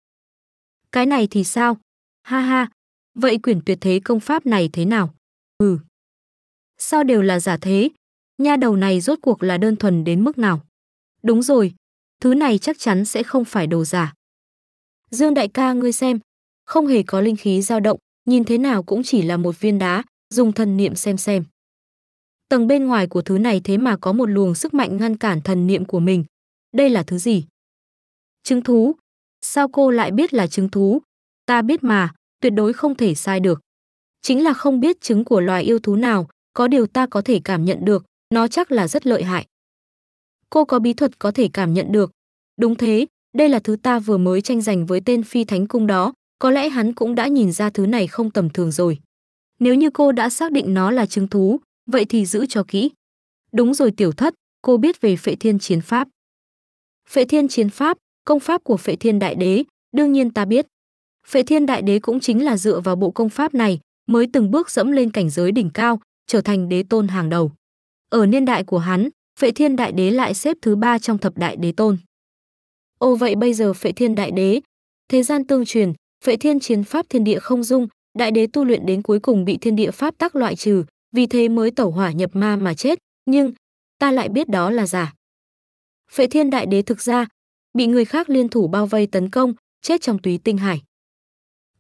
Cái này thì sao? Ha ha, Vậy quyển tuyệt thế công pháp này thế nào? Ừ. Sao đều là giả thế? Nha đầu này rốt cuộc là đơn thuần đến mức nào? Đúng rồi, thứ này chắc chắn sẽ không phải đồ giả. Dương đại ca ngươi xem, không hề có linh khí dao động, nhìn thế nào cũng chỉ là một viên đá, dùng thần niệm xem xem. Tầng bên ngoài của thứ này thế mà có một luồng sức mạnh ngăn cản thần niệm của mình. Đây là thứ gì? Trứng thú. Sao cô lại biết là trứng thú? Ta biết mà, tuyệt đối không thể sai được. Chính là không biết trứng của loài yêu thú nào, có điều ta có thể cảm nhận được, nó chắc là rất lợi hại. Cô có bí thuật có thể cảm nhận được. Đúng thế, đây là thứ ta vừa mới tranh giành với tên phi thánh cung đó, có lẽ hắn cũng đã nhìn ra thứ này không tầm thường rồi. Nếu như cô đã xác định nó là trứng thú, vậy thì giữ cho kỹ. Đúng rồi tiểu thất, cô biết về phệ thiên chiến pháp. Phệ thiên chiến pháp, công pháp của phệ thiên đại đế, đương nhiên ta biết. Phệ Thiên Đại Đế cũng chính là dựa vào bộ công pháp này mới từng bước dẫm lên cảnh giới đỉnh cao, trở thành đế tôn hàng đầu. Ở niên đại của hắn, Phệ Thiên Đại Đế lại xếp thứ ba trong thập đại đế tôn. Ô vậy bây giờ Phệ Thiên Đại Đế, thế gian tương truyền, Phệ Thiên chiến pháp thiên địa không dung, đại đế tu luyện đến cuối cùng bị thiên địa pháp tắc loại trừ, vì thế mới tẩu hỏa nhập ma mà chết, nhưng ta lại biết đó là giả. Phệ Thiên Đại Đế thực ra bị người khác liên thủ bao vây tấn công, chết trong túy tinh hải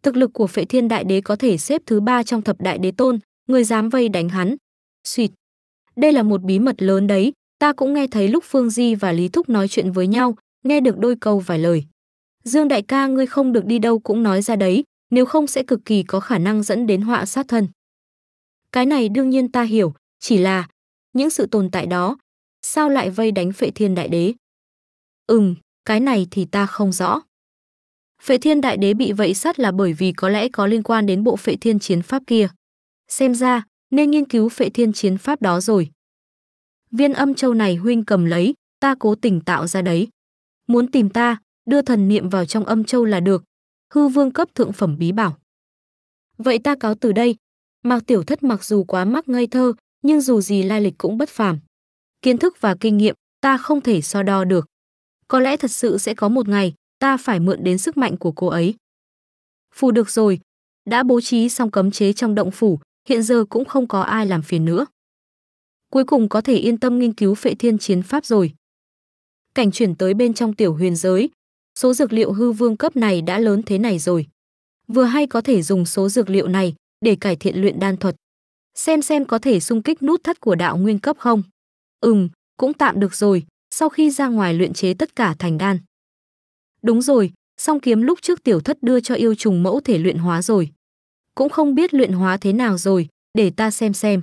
thực lực của Phệ Thiên Đại Đế có thể xếp thứ ba trong thập đại đế tôn, người dám vây đánh hắn. Xuyệt. Đây là một bí mật lớn đấy, ta cũng nghe thấy lúc Phương Di và Lý Thúc nói chuyện với nhau, nghe được đôi câu vài lời. Dương đại ca ngươi không được đi đâu cũng nói ra đấy, nếu không sẽ cực kỳ có khả năng dẫn đến họa sát thân. Cái này đương nhiên ta hiểu, chỉ là những sự tồn tại đó, sao lại vây đánh phệ thiên đại đế? Ừm, cái này thì ta không rõ. Phệ Thiên Đại Đế bị vậy sát là bởi vì có lẽ có liên quan đến bộ Phệ Thiên Chiến Pháp kia. Xem ra, nên nghiên cứu Phệ Thiên Chiến Pháp đó rồi. Viên âm châu này huynh cầm lấy, ta cố tình tạo ra đấy. Muốn tìm ta, đưa thần niệm vào trong âm châu là được. Hư vương cấp thượng phẩm bí bảo. Vậy ta cáo từ đây. Mạc Tiểu Thất mặc dù quá mắc ngây thơ, nhưng dù gì lai lịch cũng bất phàm. Kiến thức và kinh nghiệm ta không thể so đo được. Có lẽ thật sự sẽ có một ngày, ta phải mượn đến sức mạnh của cô ấy. Phù được rồi, đã bố trí xong cấm chế trong động phủ, hiện giờ cũng không có ai làm phiền nữa. Cuối cùng có thể yên tâm nghiên cứu phệ thiên chiến pháp rồi. Cảnh chuyển tới bên trong tiểu huyền giới, số dược liệu hư vương cấp này đã lớn thế này rồi. Vừa hay có thể dùng số dược liệu này để cải thiện luyện đan thuật. Xem xem có thể xung kích nút thắt của đạo nguyên cấp không? Ừm, cũng tạm được rồi, sau khi ra ngoài luyện chế tất cả thành đan. Đúng rồi, song kiếm lúc trước tiểu thất đưa cho yêu trùng mẫu thể luyện hóa rồi. Cũng không biết luyện hóa thế nào rồi, để ta xem xem.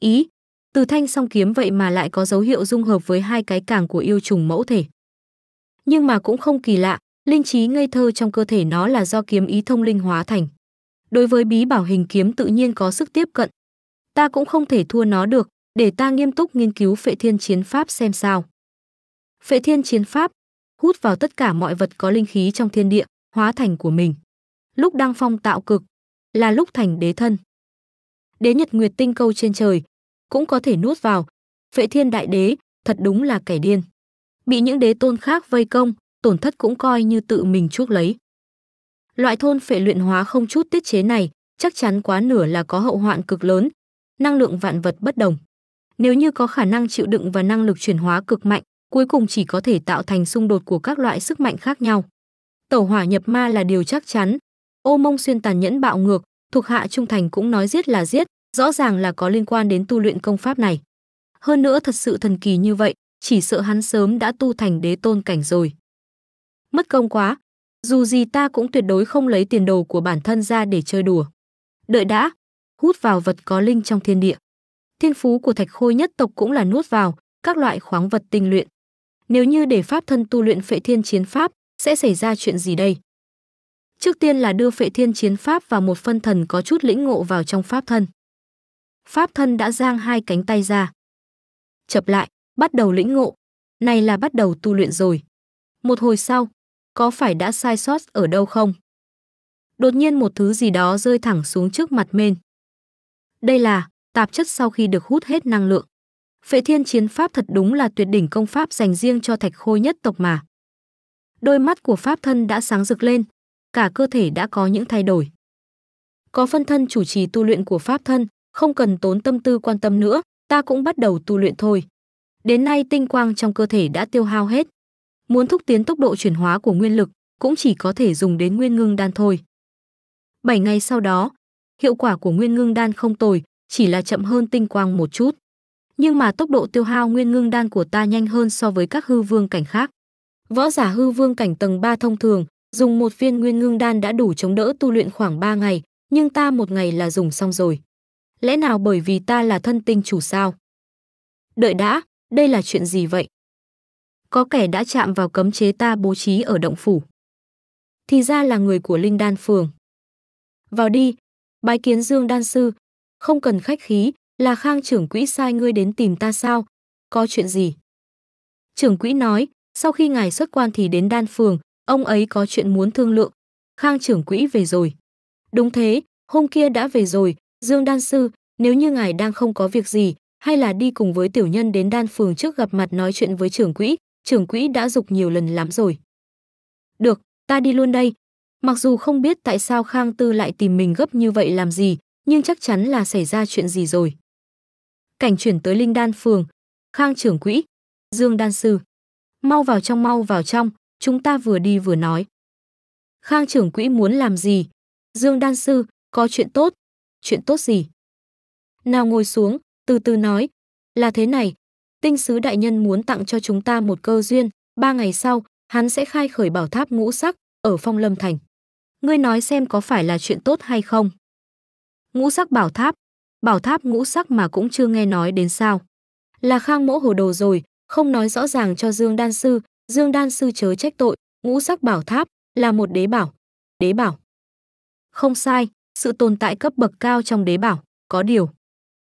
Ý, từ thanh song kiếm vậy mà lại có dấu hiệu dung hợp với hai cái càng của yêu trùng mẫu thể. Nhưng mà cũng không kỳ lạ, linh trí ngây thơ trong cơ thể nó là do kiếm ý thông linh hóa thành. Đối với bí bảo hình kiếm tự nhiên có sức tiếp cận. Ta cũng không thể thua nó được, để ta nghiêm túc nghiên cứu phệ thiên chiến pháp xem sao. Phệ thiên chiến pháp, hút vào tất cả mọi vật có linh khí trong thiên địa, hóa thành của mình. Lúc đăng phong tạo cực, là lúc thành đế thân. Đế nhật nguyệt tinh câu trên trời, cũng có thể nuốt vào. phệ thiên đại đế, thật đúng là kẻ điên. Bị những đế tôn khác vây công, tổn thất cũng coi như tự mình chuốc lấy. Loại thôn phệ luyện hóa không chút tiết chế này, chắc chắn quá nửa là có hậu hoạn cực lớn, năng lượng vạn vật bất đồng. Nếu như có khả năng chịu đựng và năng lực chuyển hóa cực mạnh, cuối cùng chỉ có thể tạo thành xung đột của các loại sức mạnh khác nhau. Tẩu hỏa nhập ma là điều chắc chắn. Ô Mông xuyên tàn nhẫn bạo ngược, thuộc hạ trung thành cũng nói giết là giết, rõ ràng là có liên quan đến tu luyện công pháp này. Hơn nữa thật sự thần kỳ như vậy, chỉ sợ hắn sớm đã tu thành đế tôn cảnh rồi. Mất công quá, dù gì ta cũng tuyệt đối không lấy tiền đồ của bản thân ra để chơi đùa. Đợi đã, hút vào vật có linh trong thiên địa. Thiên phú của thạch khôi nhất tộc cũng là nuốt vào, các loại khoáng vật tinh luyện. Nếu như để pháp thân tu luyện phệ thiên chiến pháp, sẽ xảy ra chuyện gì đây? Trước tiên là đưa phệ thiên chiến pháp và một phân thần có chút lĩnh ngộ vào trong pháp thân. Pháp thân đã giang hai cánh tay ra. Chập lại, bắt đầu lĩnh ngộ. Này là bắt đầu tu luyện rồi. Một hồi sau, có phải đã sai sót ở đâu không? Đột nhiên một thứ gì đó rơi thẳng xuống trước mặt men. Đây là tạp chất sau khi được hút hết năng lượng. Phệ Thiên Chiến Pháp thật đúng là tuyệt đỉnh công pháp dành riêng cho Thạch Khôi nhất tộc mà. Đôi mắt của pháp thân đã sáng rực lên, cả cơ thể đã có những thay đổi. Có phân thân chủ trì tu luyện của pháp thân, không cần tốn tâm tư quan tâm nữa, ta cũng bắt đầu tu luyện thôi. Đến nay tinh quang trong cơ thể đã tiêu hao hết. Muốn thúc tiến tốc độ chuyển hóa của nguyên lực, cũng chỉ có thể dùng đến nguyên ngưng đan thôi. Bảy ngày sau đó, hiệu quả của nguyên ngưng đan không tồi, chỉ là chậm hơn tinh quang một chút nhưng mà tốc độ tiêu hao nguyên ngưng đan của ta nhanh hơn so với các hư vương cảnh khác. Võ giả hư vương cảnh tầng 3 thông thường, dùng một viên nguyên ngưng đan đã đủ chống đỡ tu luyện khoảng 3 ngày, nhưng ta một ngày là dùng xong rồi. Lẽ nào bởi vì ta là thân tinh chủ sao? Đợi đã, đây là chuyện gì vậy? Có kẻ đã chạm vào cấm chế ta bố trí ở động phủ. Thì ra là người của Linh Đan Phường. Vào đi, bái kiến Dương Đan Sư. Không cần khách khí, là Khang trưởng quỹ sai ngươi đến tìm ta sao? Có chuyện gì? Trưởng quỹ nói, sau khi ngài xuất quan thì đến đan phường, ông ấy có chuyện muốn thương lượng. Khang trưởng quỹ về rồi. Đúng thế, hôm kia đã về rồi, Dương Đan Sư, nếu như ngài đang không có việc gì, hay là đi cùng với tiểu nhân đến đan phường trước gặp mặt nói chuyện với trưởng quỹ, trưởng quỹ đã dục nhiều lần lắm rồi. Được, ta đi luôn đây. Mặc dù không biết tại sao Khang Tư lại tìm mình gấp như vậy làm gì, nhưng chắc chắn là xảy ra chuyện gì rồi cảnh chuyển tới linh đan phường khang trưởng quỹ dương đan sư mau vào trong mau vào trong chúng ta vừa đi vừa nói khang trưởng quỹ muốn làm gì dương đan sư có chuyện tốt chuyện tốt gì nào ngồi xuống từ từ nói là thế này tinh sứ đại nhân muốn tặng cho chúng ta một cơ duyên ba ngày sau hắn sẽ khai khởi bảo tháp ngũ sắc ở phong lâm thành ngươi nói xem có phải là chuyện tốt hay không ngũ sắc bảo tháp bảo tháp ngũ sắc mà cũng chưa nghe nói đến sao. Là Khang mỗ hồ đồ rồi, không nói rõ ràng cho Dương Đan Sư, Dương Đan Sư chớ trách tội, ngũ sắc bảo tháp là một đế bảo. Đế bảo. Không sai, sự tồn tại cấp bậc cao trong đế bảo, có điều.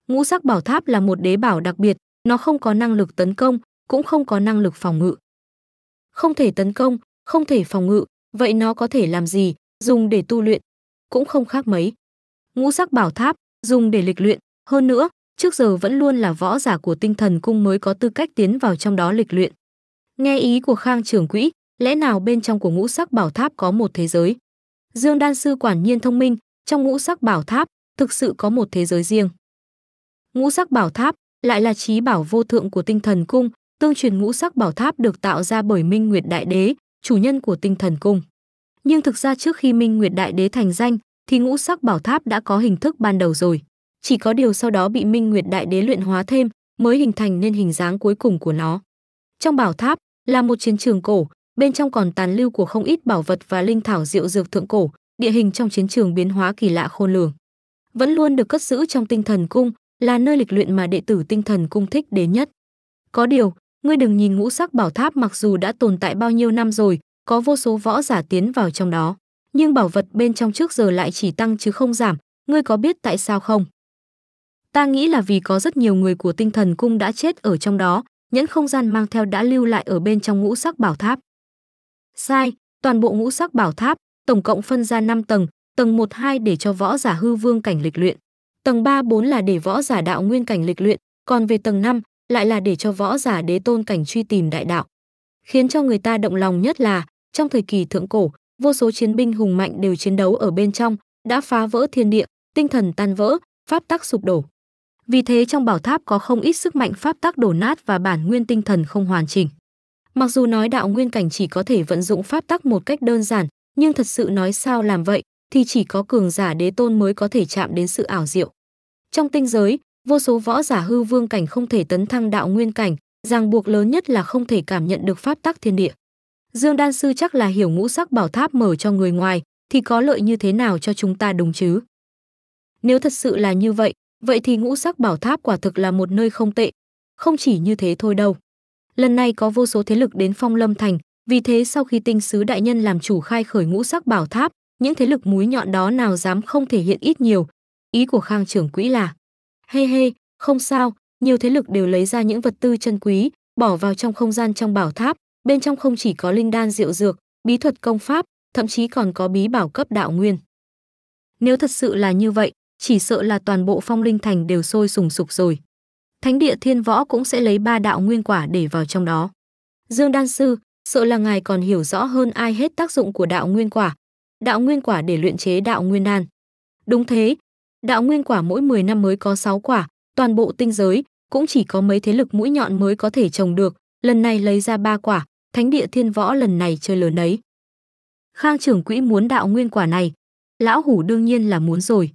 Ngũ sắc bảo tháp là một đế bảo đặc biệt, nó không có năng lực tấn công, cũng không có năng lực phòng ngự. Không thể tấn công, không thể phòng ngự, vậy nó có thể làm gì, dùng để tu luyện, cũng không khác mấy. Ngũ sắc bảo tháp dùng để lịch luyện. Hơn nữa, trước giờ vẫn luôn là võ giả của tinh thần cung mới có tư cách tiến vào trong đó lịch luyện. Nghe ý của Khang trưởng quỹ, lẽ nào bên trong của ngũ sắc bảo tháp có một thế giới? Dương Đan Sư quản nhiên thông minh, trong ngũ sắc bảo tháp thực sự có một thế giới riêng. Ngũ sắc bảo tháp lại là trí bảo vô thượng của tinh thần cung, tương truyền ngũ sắc bảo tháp được tạo ra bởi Minh Nguyệt Đại Đế, chủ nhân của tinh thần cung. Nhưng thực ra trước khi Minh Nguyệt Đại Đế thành danh, thì ngũ sắc bảo tháp đã có hình thức ban đầu rồi. Chỉ có điều sau đó bị Minh Nguyệt Đại Đế luyện hóa thêm, mới hình thành nên hình dáng cuối cùng của nó. Trong bảo tháp là một chiến trường cổ, bên trong còn tàn lưu của không ít bảo vật và linh thảo diệu dược thượng cổ, địa hình trong chiến trường biến hóa kỳ lạ khôn lường. Vẫn luôn được cất giữ trong Tinh Thần Cung, là nơi lịch luyện mà đệ tử Tinh Thần Cung thích đến nhất. Có điều, ngươi đừng nhìn ngũ sắc bảo tháp mặc dù đã tồn tại bao nhiêu năm rồi, có vô số võ giả tiến vào trong đó nhưng bảo vật bên trong trước giờ lại chỉ tăng chứ không giảm, ngươi có biết tại sao không? Ta nghĩ là vì có rất nhiều người của tinh thần cung đã chết ở trong đó, nhẫn không gian mang theo đã lưu lại ở bên trong ngũ sắc bảo tháp. Sai, toàn bộ ngũ sắc bảo tháp, tổng cộng phân ra 5 tầng, tầng 1 2 để cho võ giả hư vương cảnh lịch luyện, tầng 3 4 là để võ giả đạo nguyên cảnh lịch luyện, còn về tầng 5 lại là để cho võ giả đế tôn cảnh truy tìm đại đạo. Khiến cho người ta động lòng nhất là trong thời kỳ thượng cổ, vô số chiến binh hùng mạnh đều chiến đấu ở bên trong, đã phá vỡ thiên địa, tinh thần tan vỡ, pháp tắc sụp đổ. Vì thế trong bảo tháp có không ít sức mạnh pháp tắc đổ nát và bản nguyên tinh thần không hoàn chỉnh. Mặc dù nói đạo nguyên cảnh chỉ có thể vận dụng pháp tắc một cách đơn giản, nhưng thật sự nói sao làm vậy thì chỉ có cường giả đế tôn mới có thể chạm đến sự ảo diệu. Trong tinh giới, vô số võ giả hư vương cảnh không thể tấn thăng đạo nguyên cảnh, ràng buộc lớn nhất là không thể cảm nhận được pháp tắc thiên địa. Dương Đan Sư chắc là hiểu ngũ sắc bảo tháp mở cho người ngoài, thì có lợi như thế nào cho chúng ta đúng chứ? Nếu thật sự là như vậy, vậy thì ngũ sắc bảo tháp quả thực là một nơi không tệ. Không chỉ như thế thôi đâu. Lần này có vô số thế lực đến phong lâm thành, vì thế sau khi tinh sứ đại nhân làm chủ khai khởi ngũ sắc bảo tháp, những thế lực múi nhọn đó nào dám không thể hiện ít nhiều. Ý của Khang trưởng quỹ là, hê hey hê, không sao, nhiều thế lực đều lấy ra những vật tư chân quý, bỏ vào trong không gian trong bảo tháp, bên trong không chỉ có linh đan diệu dược, bí thuật công pháp, thậm chí còn có bí bảo cấp đạo nguyên. Nếu thật sự là như vậy, chỉ sợ là toàn bộ phong linh thành đều sôi sùng sục rồi. Thánh địa thiên võ cũng sẽ lấy ba đạo nguyên quả để vào trong đó. Dương Đan Sư, sợ là ngài còn hiểu rõ hơn ai hết tác dụng của đạo nguyên quả. Đạo nguyên quả để luyện chế đạo nguyên đan. Đúng thế, đạo nguyên quả mỗi 10 năm mới có 6 quả, toàn bộ tinh giới, cũng chỉ có mấy thế lực mũi nhọn mới có thể trồng được, lần này lấy ra 3 quả, thánh địa thiên võ lần này chơi lớn đấy. Khang trưởng quỹ muốn đạo nguyên quả này, lão hủ đương nhiên là muốn rồi.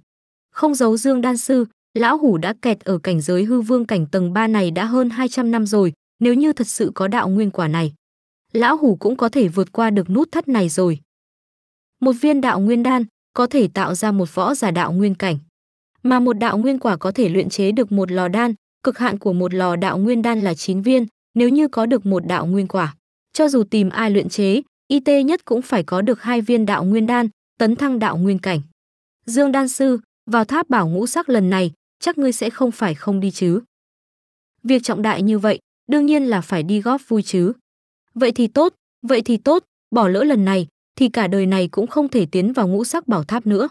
Không giấu Dương Đan Sư, lão hủ đã kẹt ở cảnh giới hư vương cảnh tầng 3 này đã hơn 200 năm rồi, nếu như thật sự có đạo nguyên quả này. Lão hủ cũng có thể vượt qua được nút thắt này rồi. Một viên đạo nguyên đan có thể tạo ra một võ giả đạo nguyên cảnh. Mà một đạo nguyên quả có thể luyện chế được một lò đan, cực hạn của một lò đạo nguyên đan là 9 viên, nếu như có được một đạo nguyên quả. Cho dù tìm ai luyện chế, y tế nhất cũng phải có được hai viên đạo nguyên đan, tấn thăng đạo nguyên cảnh. Dương đan sư, vào tháp bảo ngũ sắc lần này, chắc ngươi sẽ không phải không đi chứ. Việc trọng đại như vậy, đương nhiên là phải đi góp vui chứ. Vậy thì tốt, vậy thì tốt, bỏ lỡ lần này, thì cả đời này cũng không thể tiến vào ngũ sắc bảo tháp nữa.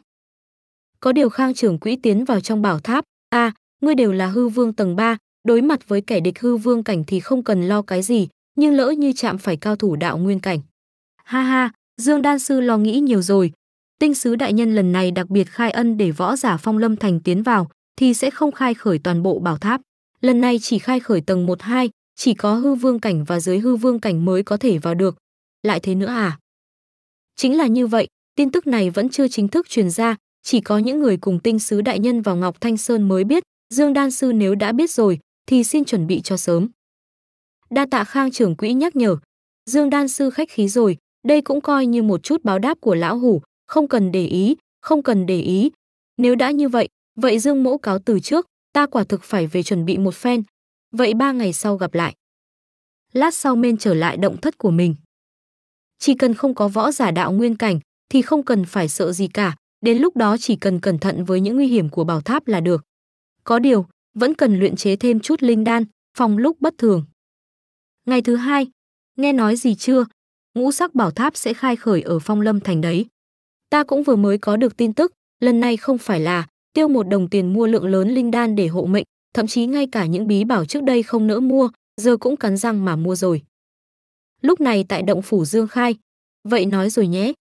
Có điều khang trưởng quỹ tiến vào trong bảo tháp, a à, ngươi đều là hư vương tầng 3, đối mặt với kẻ địch hư vương cảnh thì không cần lo cái gì, nhưng lỡ như chạm phải cao thủ đạo nguyên cảnh. Ha ha, Dương Đan Sư lo nghĩ nhiều rồi. Tinh sứ đại nhân lần này đặc biệt khai ân để võ giả phong lâm thành tiến vào, thì sẽ không khai khởi toàn bộ bảo tháp. Lần này chỉ khai khởi tầng 1-2, chỉ có hư vương cảnh và dưới hư vương cảnh mới có thể vào được. Lại thế nữa à? Chính là như vậy, tin tức này vẫn chưa chính thức truyền ra, chỉ có những người cùng tinh sứ đại nhân vào Ngọc Thanh Sơn mới biết, Dương Đan Sư nếu đã biết rồi, thì xin chuẩn bị cho sớm đa tạ khang trưởng quỹ nhắc nhở dương đan sư khách khí rồi đây cũng coi như một chút báo đáp của lão hủ không cần để ý không cần để ý nếu đã như vậy vậy dương mẫu cáo từ trước ta quả thực phải về chuẩn bị một phen vậy ba ngày sau gặp lại lát sau men trở lại động thất của mình chỉ cần không có võ giả đạo nguyên cảnh thì không cần phải sợ gì cả đến lúc đó chỉ cần cẩn thận với những nguy hiểm của bảo tháp là được có điều vẫn cần luyện chế thêm chút linh đan phòng lúc bất thường Ngày thứ hai, nghe nói gì chưa? Ngũ sắc bảo tháp sẽ khai khởi ở phong lâm thành đấy. Ta cũng vừa mới có được tin tức, lần này không phải là tiêu một đồng tiền mua lượng lớn linh đan để hộ mệnh, thậm chí ngay cả những bí bảo trước đây không nỡ mua, giờ cũng cắn răng mà mua rồi. Lúc này tại động phủ Dương Khai, vậy nói rồi nhé.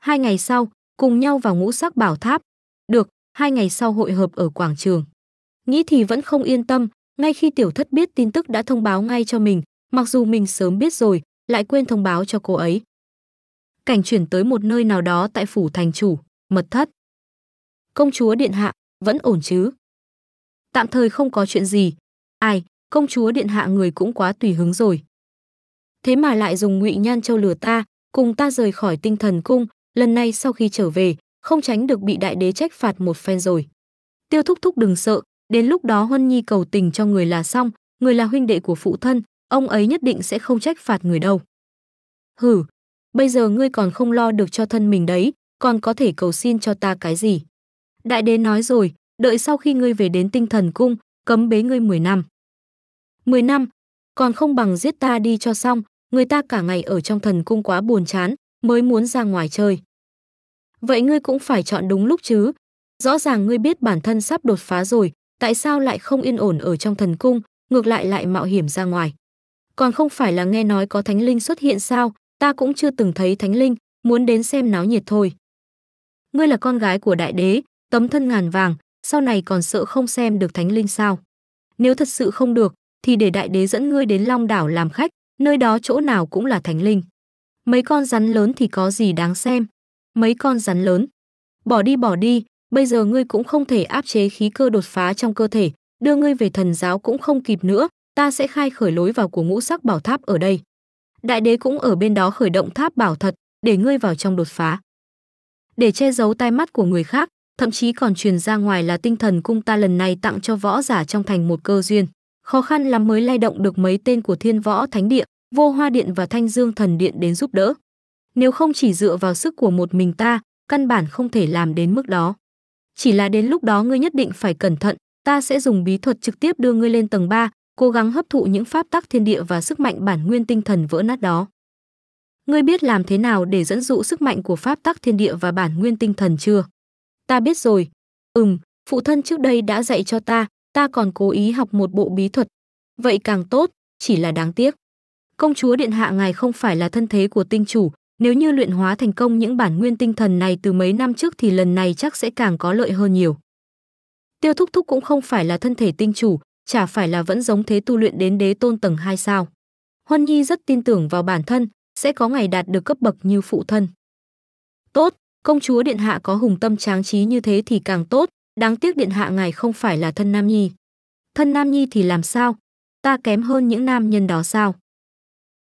Hai ngày sau, cùng nhau vào ngũ sắc bảo tháp. Được, hai ngày sau hội hợp ở quảng trường. Nghĩ thì vẫn không yên tâm, ngay khi tiểu thất biết tin tức đã thông báo ngay cho mình, mặc dù mình sớm biết rồi, lại quên thông báo cho cô ấy. Cảnh chuyển tới một nơi nào đó tại phủ thành chủ, mật thất. Công chúa điện hạ, vẫn ổn chứ? Tạm thời không có chuyện gì. Ai, công chúa điện hạ người cũng quá tùy hứng rồi. Thế mà lại dùng ngụy nhan châu lừa ta, cùng ta rời khỏi tinh thần cung, lần này sau khi trở về, không tránh được bị đại đế trách phạt một phen rồi. Tiêu thúc thúc đừng sợ, đến lúc đó Huân Nhi cầu tình cho người là xong, người là huynh đệ của phụ thân, ông ấy nhất định sẽ không trách phạt người đâu. Hừ, bây giờ ngươi còn không lo được cho thân mình đấy, còn có thể cầu xin cho ta cái gì? Đại đế nói rồi, đợi sau khi ngươi về đến tinh thần cung, cấm bế ngươi 10 năm. 10 năm, còn không bằng giết ta đi cho xong, người ta cả ngày ở trong thần cung quá buồn chán, mới muốn ra ngoài chơi. Vậy ngươi cũng phải chọn đúng lúc chứ. Rõ ràng ngươi biết bản thân sắp đột phá rồi, tại sao lại không yên ổn ở trong thần cung, ngược lại lại mạo hiểm ra ngoài còn không phải là nghe nói có thánh linh xuất hiện sao, ta cũng chưa từng thấy thánh linh, muốn đến xem náo nhiệt thôi. Ngươi là con gái của đại đế, tấm thân ngàn vàng, sau này còn sợ không xem được thánh linh sao? Nếu thật sự không được, thì để đại đế dẫn ngươi đến Long Đảo làm khách, nơi đó chỗ nào cũng là thánh linh. Mấy con rắn lớn thì có gì đáng xem? Mấy con rắn lớn. Bỏ đi bỏ đi, bây giờ ngươi cũng không thể áp chế khí cơ đột phá trong cơ thể, đưa ngươi về thần giáo cũng không kịp nữa, ta sẽ khai khởi lối vào của ngũ sắc bảo tháp ở đây. Đại đế cũng ở bên đó khởi động tháp bảo thật, để ngươi vào trong đột phá. Để che giấu tai mắt của người khác, thậm chí còn truyền ra ngoài là tinh thần cung ta lần này tặng cho võ giả trong thành một cơ duyên. Khó khăn lắm mới lay động được mấy tên của thiên võ thánh địa, vô hoa điện và thanh dương thần điện đến giúp đỡ. Nếu không chỉ dựa vào sức của một mình ta, căn bản không thể làm đến mức đó. Chỉ là đến lúc đó ngươi nhất định phải cẩn thận, ta sẽ dùng bí thuật trực tiếp đưa ngươi lên tầng 3, cố gắng hấp thụ những pháp tắc thiên địa và sức mạnh bản nguyên tinh thần vỡ nát đó. Ngươi biết làm thế nào để dẫn dụ sức mạnh của pháp tắc thiên địa và bản nguyên tinh thần chưa? Ta biết rồi. Ừm, phụ thân trước đây đã dạy cho ta, ta còn cố ý học một bộ bí thuật. Vậy càng tốt, chỉ là đáng tiếc. Công chúa điện hạ ngài không phải là thân thế của tinh chủ, nếu như luyện hóa thành công những bản nguyên tinh thần này từ mấy năm trước thì lần này chắc sẽ càng có lợi hơn nhiều. Tiêu Thúc Thúc cũng không phải là thân thể tinh chủ, chả phải là vẫn giống thế tu luyện đến đế tôn tầng 2 sao. Huân Nhi rất tin tưởng vào bản thân, sẽ có ngày đạt được cấp bậc như phụ thân. Tốt, công chúa điện hạ có hùng tâm tráng trí như thế thì càng tốt, đáng tiếc điện hạ ngài không phải là thân nam nhi. Thân nam nhi thì làm sao? Ta kém hơn những nam nhân đó sao?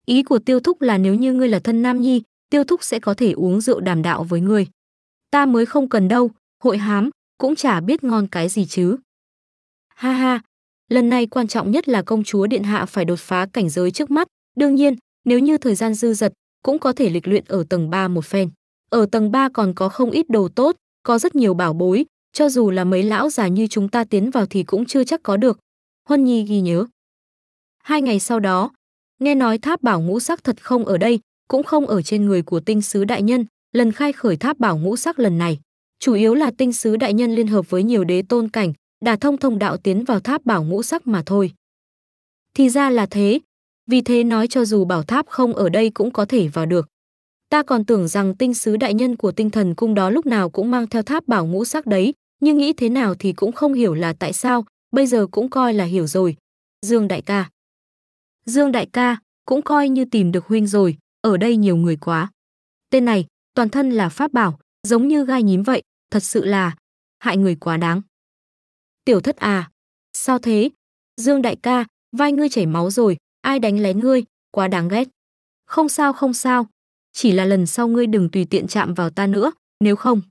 Ý của tiêu thúc là nếu như ngươi là thân nam nhi, tiêu thúc sẽ có thể uống rượu đàm đạo với ngươi. Ta mới không cần đâu, hội hám, cũng chả biết ngon cái gì chứ. Ha ha, Lần này quan trọng nhất là công chúa điện hạ phải đột phá cảnh giới trước mắt, đương nhiên, nếu như thời gian dư dật, cũng có thể lịch luyện ở tầng 3 một phen. Ở tầng 3 còn có không ít đồ tốt, có rất nhiều bảo bối, cho dù là mấy lão già như chúng ta tiến vào thì cũng chưa chắc có được. Huân Nhi ghi nhớ. Hai ngày sau đó, nghe nói tháp bảo ngũ sắc thật không ở đây, cũng không ở trên người của tinh sứ đại nhân, lần khai khởi tháp bảo ngũ sắc lần này. Chủ yếu là tinh sứ đại nhân liên hợp với nhiều đế tôn cảnh, đà thông thông đạo tiến vào tháp bảo ngũ sắc mà thôi. Thì ra là thế, vì thế nói cho dù bảo tháp không ở đây cũng có thể vào được. Ta còn tưởng rằng tinh sứ đại nhân của tinh thần cung đó lúc nào cũng mang theo tháp bảo ngũ sắc đấy, nhưng nghĩ thế nào thì cũng không hiểu là tại sao, bây giờ cũng coi là hiểu rồi. Dương đại ca Dương đại ca, cũng coi như tìm được huynh rồi, ở đây nhiều người quá. Tên này, toàn thân là pháp bảo, giống như gai nhím vậy, thật sự là hại người quá đáng tiểu thất à. Sao thế? Dương đại ca, vai ngươi chảy máu rồi, ai đánh lén ngươi, quá đáng ghét. Không sao không sao, chỉ là lần sau ngươi đừng tùy tiện chạm vào ta nữa, nếu không.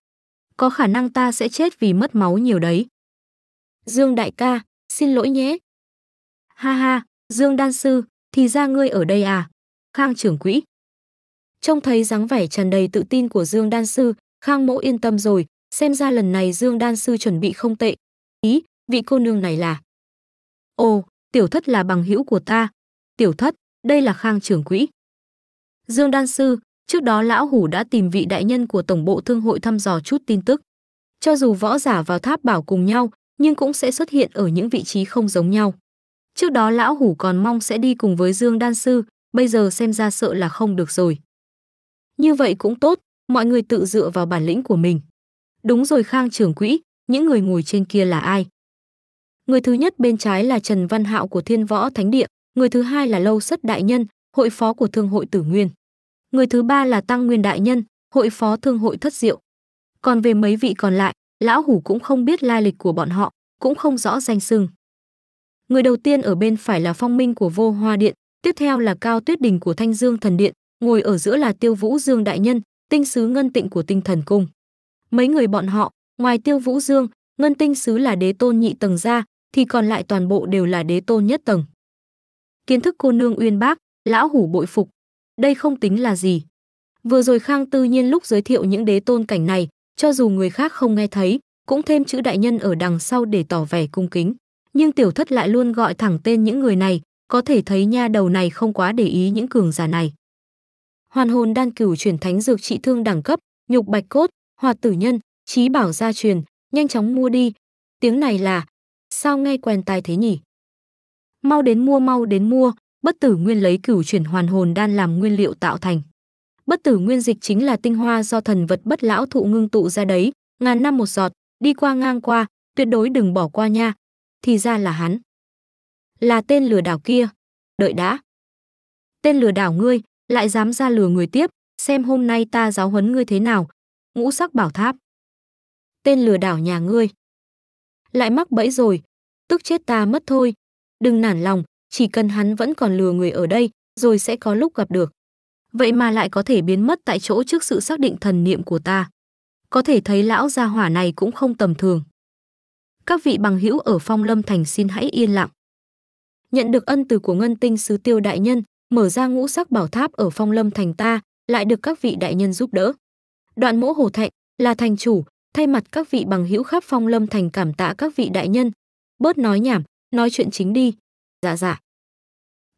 Có khả năng ta sẽ chết vì mất máu nhiều đấy. Dương đại ca, xin lỗi nhé. Ha ha, Dương đan sư, thì ra ngươi ở đây à? Khang trưởng quỹ. Trông thấy dáng vẻ tràn đầy tự tin của Dương đan sư, Khang mẫu yên tâm rồi, xem ra lần này Dương đan sư chuẩn bị không tệ, ý, vị cô nương này là. Ồ, tiểu thất là bằng hữu của ta. Tiểu thất, đây là khang trưởng quỹ. Dương Đan Sư, trước đó lão hủ đã tìm vị đại nhân của Tổng bộ Thương hội thăm dò chút tin tức. Cho dù võ giả vào tháp bảo cùng nhau, nhưng cũng sẽ xuất hiện ở những vị trí không giống nhau. Trước đó lão hủ còn mong sẽ đi cùng với Dương Đan Sư, bây giờ xem ra sợ là không được rồi. Như vậy cũng tốt, mọi người tự dựa vào bản lĩnh của mình. Đúng rồi Khang trưởng quỹ, những người ngồi trên kia là ai. Người thứ nhất bên trái là Trần Văn Hạo của Thiên Võ Thánh Địa, người thứ hai là Lâu Sất Đại Nhân, hội phó của Thương hội Tử Nguyên. Người thứ ba là Tăng Nguyên Đại Nhân, hội phó Thương hội Thất Diệu. Còn về mấy vị còn lại, Lão Hủ cũng không biết lai lịch của bọn họ, cũng không rõ danh sưng. Người đầu tiên ở bên phải là Phong Minh của Vô Hoa Điện, tiếp theo là Cao Tuyết Đình của Thanh Dương Thần Điện, ngồi ở giữa là Tiêu Vũ Dương Đại Nhân, tinh sứ Ngân Tịnh của Tinh Thần Cung. Mấy người bọn họ, Ngoài Tiêu Vũ Dương, Ngân Tinh Sứ là đế tôn nhị tầng ra, thì còn lại toàn bộ đều là đế tôn nhất tầng. Kiến thức cô nương uyên bác, lão hủ bội phục. Đây không tính là gì. Vừa rồi Khang Tư Nhiên lúc giới thiệu những đế tôn cảnh này, cho dù người khác không nghe thấy, cũng thêm chữ đại nhân ở đằng sau để tỏ vẻ cung kính. Nhưng tiểu thất lại luôn gọi thẳng tên những người này, có thể thấy nha đầu này không quá để ý những cường giả này. Hoàn hồn đan cửu chuyển thánh dược trị thương đẳng cấp, nhục bạch cốt, hòa tử nhân, Chí bảo gia truyền, nhanh chóng mua đi. Tiếng này là, sao nghe quen tai thế nhỉ? Mau đến mua mau đến mua, bất tử nguyên lấy cửu chuyển hoàn hồn đan làm nguyên liệu tạo thành. Bất tử nguyên dịch chính là tinh hoa do thần vật bất lão thụ ngưng tụ ra đấy, ngàn năm một giọt, đi qua ngang qua, tuyệt đối đừng bỏ qua nha. Thì ra là hắn. Là tên lừa đảo kia. Đợi đã. Tên lừa đảo ngươi, lại dám ra lừa người tiếp, xem hôm nay ta giáo huấn ngươi thế nào. Ngũ sắc bảo tháp tên lừa đảo nhà ngươi. Lại mắc bẫy rồi, tức chết ta mất thôi. Đừng nản lòng, chỉ cần hắn vẫn còn lừa người ở đây, rồi sẽ có lúc gặp được. Vậy mà lại có thể biến mất tại chỗ trước sự xác định thần niệm của ta. Có thể thấy lão gia hỏa này cũng không tầm thường. Các vị bằng hữu ở phong lâm thành xin hãy yên lặng. Nhận được ân từ của ngân tinh sứ tiêu đại nhân, mở ra ngũ sắc bảo tháp ở phong lâm thành ta, lại được các vị đại nhân giúp đỡ. Đoạn mỗ hồ thạnh là thành chủ, Thay mặt các vị bằng hữu khắp phong lâm thành cảm tạ các vị đại nhân. Bớt nói nhảm, nói chuyện chính đi. Dạ dạ.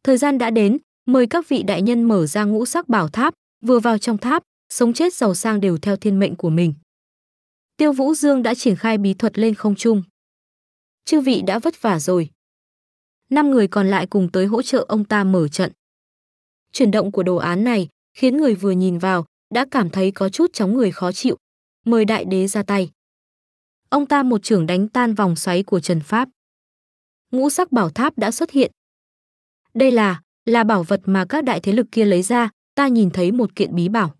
Thời gian đã đến, mời các vị đại nhân mở ra ngũ sắc bảo tháp, vừa vào trong tháp, sống chết giàu sang đều theo thiên mệnh của mình. Tiêu Vũ Dương đã triển khai bí thuật lên không trung. Chư vị đã vất vả rồi. Năm người còn lại cùng tới hỗ trợ ông ta mở trận. Chuyển động của đồ án này khiến người vừa nhìn vào đã cảm thấy có chút chóng người khó chịu, mời đại đế ra tay. Ông ta một trưởng đánh tan vòng xoáy của Trần Pháp. Ngũ sắc bảo tháp đã xuất hiện. Đây là, là bảo vật mà các đại thế lực kia lấy ra, ta nhìn thấy một kiện bí bảo.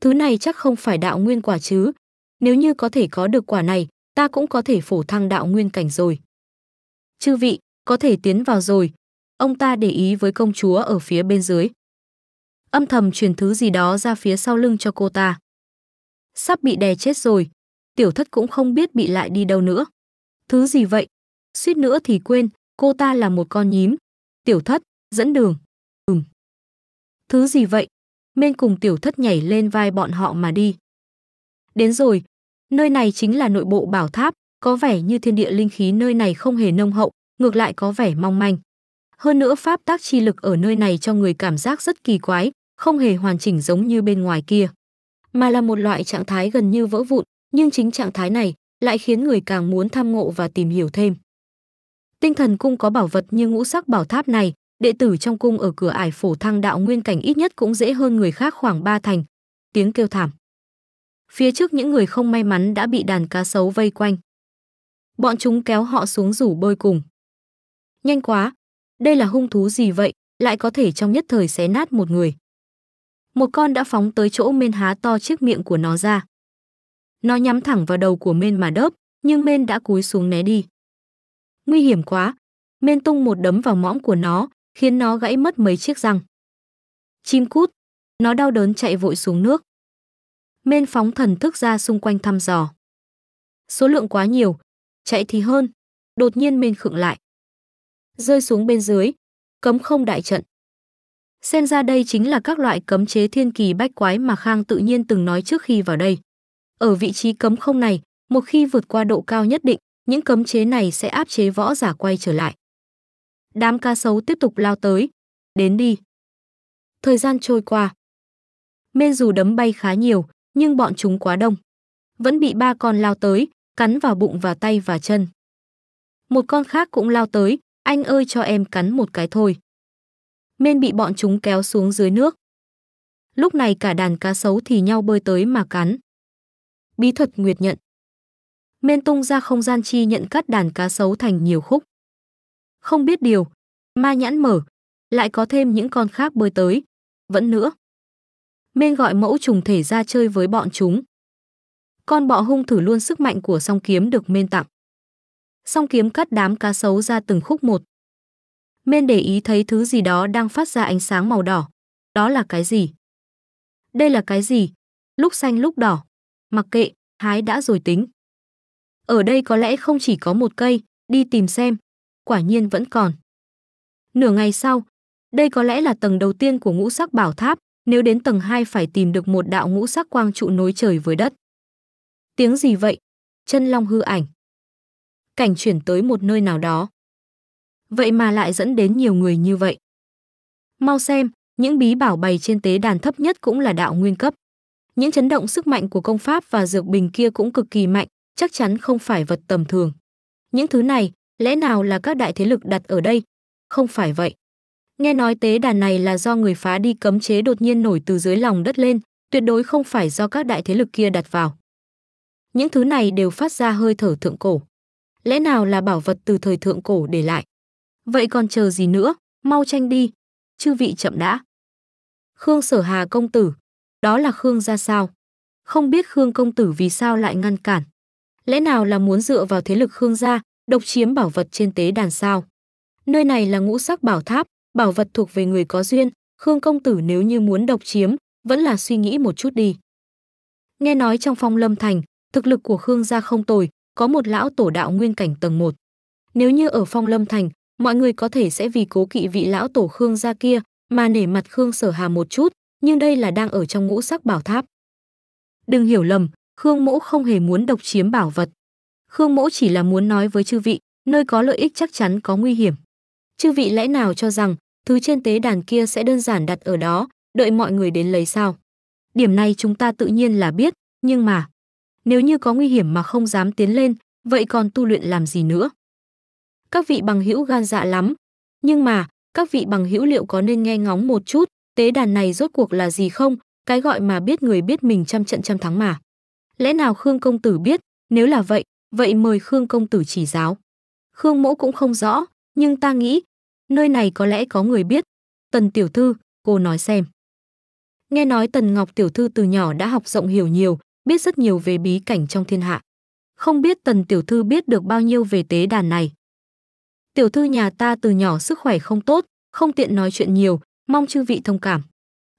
Thứ này chắc không phải đạo nguyên quả chứ. Nếu như có thể có được quả này, ta cũng có thể phổ thăng đạo nguyên cảnh rồi. Chư vị, có thể tiến vào rồi. Ông ta để ý với công chúa ở phía bên dưới. Âm thầm truyền thứ gì đó ra phía sau lưng cho cô ta sắp bị đè chết rồi. Tiểu thất cũng không biết bị lại đi đâu nữa. Thứ gì vậy? Suýt nữa thì quên, cô ta là một con nhím. Tiểu thất, dẫn đường. Ừm. Thứ gì vậy? Mên cùng tiểu thất nhảy lên vai bọn họ mà đi. Đến rồi, nơi này chính là nội bộ bảo tháp, có vẻ như thiên địa linh khí nơi này không hề nông hậu, ngược lại có vẻ mong manh. Hơn nữa pháp tác chi lực ở nơi này cho người cảm giác rất kỳ quái, không hề hoàn chỉnh giống như bên ngoài kia mà là một loại trạng thái gần như vỡ vụn, nhưng chính trạng thái này lại khiến người càng muốn tham ngộ và tìm hiểu thêm. Tinh thần cung có bảo vật như ngũ sắc bảo tháp này, đệ tử trong cung ở cửa ải phổ thăng đạo nguyên cảnh ít nhất cũng dễ hơn người khác khoảng ba thành. Tiếng kêu thảm. Phía trước những người không may mắn đã bị đàn cá sấu vây quanh. Bọn chúng kéo họ xuống rủ bơi cùng. Nhanh quá, đây là hung thú gì vậy, lại có thể trong nhất thời xé nát một người một con đã phóng tới chỗ mên há to chiếc miệng của nó ra. Nó nhắm thẳng vào đầu của mên mà đớp, nhưng mên đã cúi xuống né đi. Nguy hiểm quá, mên tung một đấm vào mõm của nó, khiến nó gãy mất mấy chiếc răng. Chim cút, nó đau đớn chạy vội xuống nước. Mên phóng thần thức ra xung quanh thăm dò. Số lượng quá nhiều, chạy thì hơn, đột nhiên mên khựng lại. Rơi xuống bên dưới, cấm không đại trận. Xem ra đây chính là các loại cấm chế thiên kỳ bách quái mà Khang tự nhiên từng nói trước khi vào đây. Ở vị trí cấm không này, một khi vượt qua độ cao nhất định, những cấm chế này sẽ áp chế võ giả quay trở lại. Đám ca sấu tiếp tục lao tới. Đến đi. Thời gian trôi qua. Mên dù đấm bay khá nhiều, nhưng bọn chúng quá đông. Vẫn bị ba con lao tới, cắn vào bụng và tay và chân. Một con khác cũng lao tới, anh ơi cho em cắn một cái thôi nên bị bọn chúng kéo xuống dưới nước. Lúc này cả đàn cá sấu thì nhau bơi tới mà cắn. Bí thuật Nguyệt nhận. Mên tung ra không gian chi nhận cắt đàn cá sấu thành nhiều khúc. Không biết điều, ma nhãn mở, lại có thêm những con khác bơi tới. Vẫn nữa. Mên gọi mẫu trùng thể ra chơi với bọn chúng. Con bọ hung thử luôn sức mạnh của song kiếm được mên tặng. Song kiếm cắt đám cá sấu ra từng khúc một, men để ý thấy thứ gì đó đang phát ra ánh sáng màu đỏ. Đó là cái gì? Đây là cái gì? Lúc xanh lúc đỏ. Mặc kệ, hái đã rồi tính. Ở đây có lẽ không chỉ có một cây, đi tìm xem. Quả nhiên vẫn còn. Nửa ngày sau, đây có lẽ là tầng đầu tiên của ngũ sắc bảo tháp, nếu đến tầng 2 phải tìm được một đạo ngũ sắc quang trụ nối trời với đất. Tiếng gì vậy? Chân long hư ảnh. Cảnh chuyển tới một nơi nào đó vậy mà lại dẫn đến nhiều người như vậy. Mau xem, những bí bảo bày trên tế đàn thấp nhất cũng là đạo nguyên cấp. Những chấn động sức mạnh của công pháp và dược bình kia cũng cực kỳ mạnh, chắc chắn không phải vật tầm thường. Những thứ này, lẽ nào là các đại thế lực đặt ở đây? Không phải vậy. Nghe nói tế đàn này là do người phá đi cấm chế đột nhiên nổi từ dưới lòng đất lên, tuyệt đối không phải do các đại thế lực kia đặt vào. Những thứ này đều phát ra hơi thở thượng cổ. Lẽ nào là bảo vật từ thời thượng cổ để lại? Vậy còn chờ gì nữa, mau tranh đi, chư vị chậm đã. Khương Sở Hà công tử, đó là Khương ra sao? Không biết Khương công tử vì sao lại ngăn cản. Lẽ nào là muốn dựa vào thế lực Khương gia, độc chiếm bảo vật trên tế đàn sao? Nơi này là ngũ sắc bảo tháp, bảo vật thuộc về người có duyên, Khương công tử nếu như muốn độc chiếm, vẫn là suy nghĩ một chút đi. Nghe nói trong phong lâm thành, thực lực của Khương gia không tồi, có một lão tổ đạo nguyên cảnh tầng 1. Nếu như ở phong lâm thành, mọi người có thể sẽ vì cố kỵ vị lão tổ Khương gia kia mà nể mặt Khương Sở Hà một chút, nhưng đây là đang ở trong ngũ sắc bảo tháp. Đừng hiểu lầm, Khương Mỗ không hề muốn độc chiếm bảo vật. Khương Mỗ chỉ là muốn nói với chư vị, nơi có lợi ích chắc chắn có nguy hiểm. Chư vị lẽ nào cho rằng thứ trên tế đàn kia sẽ đơn giản đặt ở đó, đợi mọi người đến lấy sao? Điểm này chúng ta tự nhiên là biết, nhưng mà nếu như có nguy hiểm mà không dám tiến lên, vậy còn tu luyện làm gì nữa? các vị bằng hữu gan dạ lắm. Nhưng mà, các vị bằng hữu liệu có nên nghe ngóng một chút, tế đàn này rốt cuộc là gì không? Cái gọi mà biết người biết mình trăm trận trăm thắng mà. Lẽ nào Khương công tử biết, nếu là vậy, vậy mời Khương công tử chỉ giáo. Khương mỗ cũng không rõ, nhưng ta nghĩ, nơi này có lẽ có người biết. Tần tiểu thư, cô nói xem. Nghe nói Tần Ngọc tiểu thư từ nhỏ đã học rộng hiểu nhiều, biết rất nhiều về bí cảnh trong thiên hạ. Không biết Tần tiểu thư biết được bao nhiêu về tế đàn này tiểu thư nhà ta từ nhỏ sức khỏe không tốt, không tiện nói chuyện nhiều, mong chư vị thông cảm.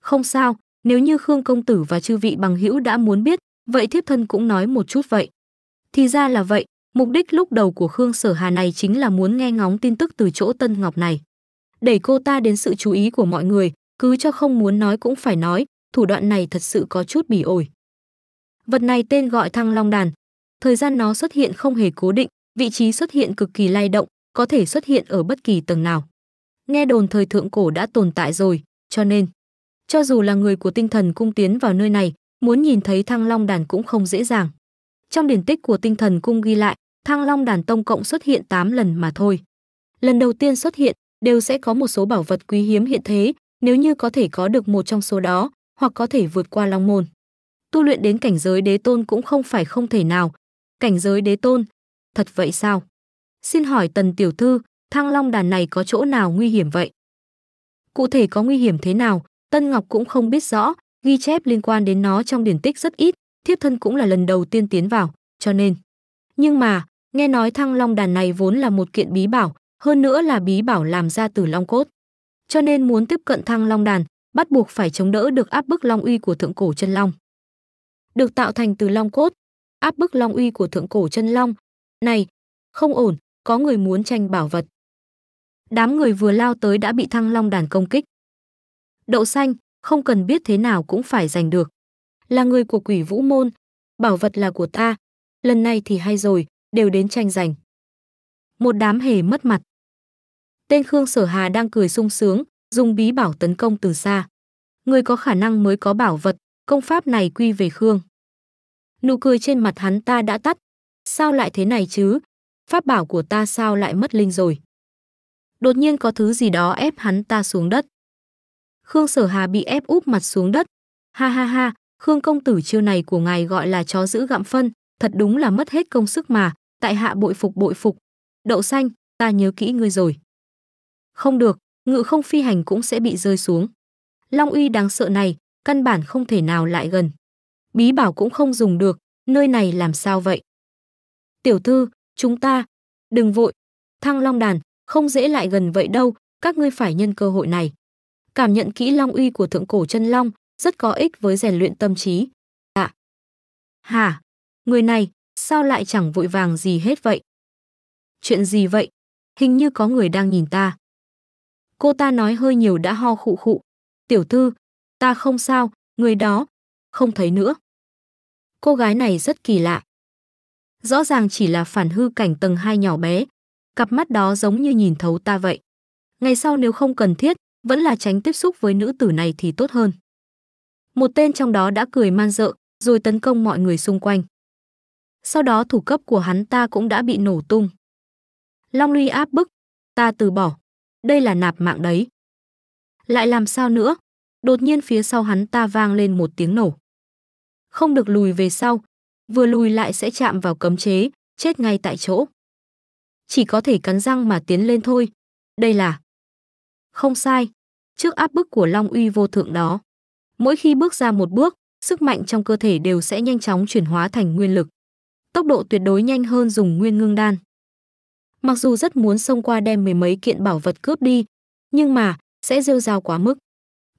Không sao, nếu như Khương công tử và chư vị bằng hữu đã muốn biết, vậy thiếp thân cũng nói một chút vậy. Thì ra là vậy, mục đích lúc đầu của Khương Sở Hà này chính là muốn nghe ngóng tin tức từ chỗ Tân Ngọc này. Đẩy cô ta đến sự chú ý của mọi người, cứ cho không muốn nói cũng phải nói, thủ đoạn này thật sự có chút bỉ ổi. Vật này tên gọi thăng long đàn. Thời gian nó xuất hiện không hề cố định, vị trí xuất hiện cực kỳ lay động, có thể xuất hiện ở bất kỳ tầng nào. Nghe đồn thời thượng cổ đã tồn tại rồi, cho nên cho dù là người của tinh thần cung tiến vào nơi này, muốn nhìn thấy Thăng Long Đàn cũng không dễ dàng. Trong điển tích của tinh thần cung ghi lại, Thăng Long Đàn tông cộng xuất hiện 8 lần mà thôi. Lần đầu tiên xuất hiện đều sẽ có một số bảo vật quý hiếm hiện thế, nếu như có thể có được một trong số đó, hoặc có thể vượt qua Long môn. Tu luyện đến cảnh giới đế tôn cũng không phải không thể nào. Cảnh giới đế tôn, thật vậy sao? Xin hỏi tần tiểu thư, thăng long đàn này có chỗ nào nguy hiểm vậy? Cụ thể có nguy hiểm thế nào, Tân Ngọc cũng không biết rõ, ghi chép liên quan đến nó trong điển tích rất ít, thiếp thân cũng là lần đầu tiên tiến vào, cho nên. Nhưng mà, nghe nói thăng long đàn này vốn là một kiện bí bảo, hơn nữa là bí bảo làm ra từ long cốt. Cho nên muốn tiếp cận thăng long đàn, bắt buộc phải chống đỡ được áp bức long uy của thượng cổ chân long. Được tạo thành từ long cốt, áp bức long uy của thượng cổ chân long. Này, không ổn, có người muốn tranh bảo vật. Đám người vừa lao tới đã bị thăng long đàn công kích. Đậu xanh, không cần biết thế nào cũng phải giành được. Là người của quỷ vũ môn, bảo vật là của ta. Lần này thì hay rồi, đều đến tranh giành. Một đám hề mất mặt. Tên Khương Sở Hà đang cười sung sướng, dùng bí bảo tấn công từ xa. Người có khả năng mới có bảo vật, công pháp này quy về Khương. Nụ cười trên mặt hắn ta đã tắt. Sao lại thế này chứ, pháp bảo của ta sao lại mất linh rồi. Đột nhiên có thứ gì đó ép hắn ta xuống đất. Khương Sở Hà bị ép úp mặt xuống đất. Ha ha ha, Khương công tử chiêu này của ngài gọi là chó giữ gặm phân, thật đúng là mất hết công sức mà, tại hạ bội phục bội phục. Đậu xanh, ta nhớ kỹ ngươi rồi. Không được, ngự không phi hành cũng sẽ bị rơi xuống. Long uy đáng sợ này, căn bản không thể nào lại gần. Bí bảo cũng không dùng được, nơi này làm sao vậy? Tiểu thư, Chúng ta, đừng vội, Thăng Long đàn, không dễ lại gần vậy đâu, các ngươi phải nhân cơ hội này. Cảm nhận kỹ long uy của thượng cổ chân long, rất có ích với rèn luyện tâm trí. Dạ. À. Hả? Người này, sao lại chẳng vội vàng gì hết vậy? Chuyện gì vậy? Hình như có người đang nhìn ta. Cô ta nói hơi nhiều đã ho khụ khụ. Tiểu thư, ta không sao, người đó, không thấy nữa. Cô gái này rất kỳ lạ, rõ ràng chỉ là phản hư cảnh tầng hai nhỏ bé. Cặp mắt đó giống như nhìn thấu ta vậy. Ngày sau nếu không cần thiết, vẫn là tránh tiếp xúc với nữ tử này thì tốt hơn. Một tên trong đó đã cười man rợ, rồi tấn công mọi người xung quanh. Sau đó thủ cấp của hắn ta cũng đã bị nổ tung. Long Luy áp bức, ta từ bỏ. Đây là nạp mạng đấy. Lại làm sao nữa? Đột nhiên phía sau hắn ta vang lên một tiếng nổ. Không được lùi về sau, vừa lùi lại sẽ chạm vào cấm chế, chết ngay tại chỗ. Chỉ có thể cắn răng mà tiến lên thôi. Đây là Không sai, trước áp bức của Long Uy vô thượng đó. Mỗi khi bước ra một bước, sức mạnh trong cơ thể đều sẽ nhanh chóng chuyển hóa thành nguyên lực. Tốc độ tuyệt đối nhanh hơn dùng nguyên ngưng đan. Mặc dù rất muốn xông qua đem mười mấy kiện bảo vật cướp đi, nhưng mà sẽ rêu rao quá mức.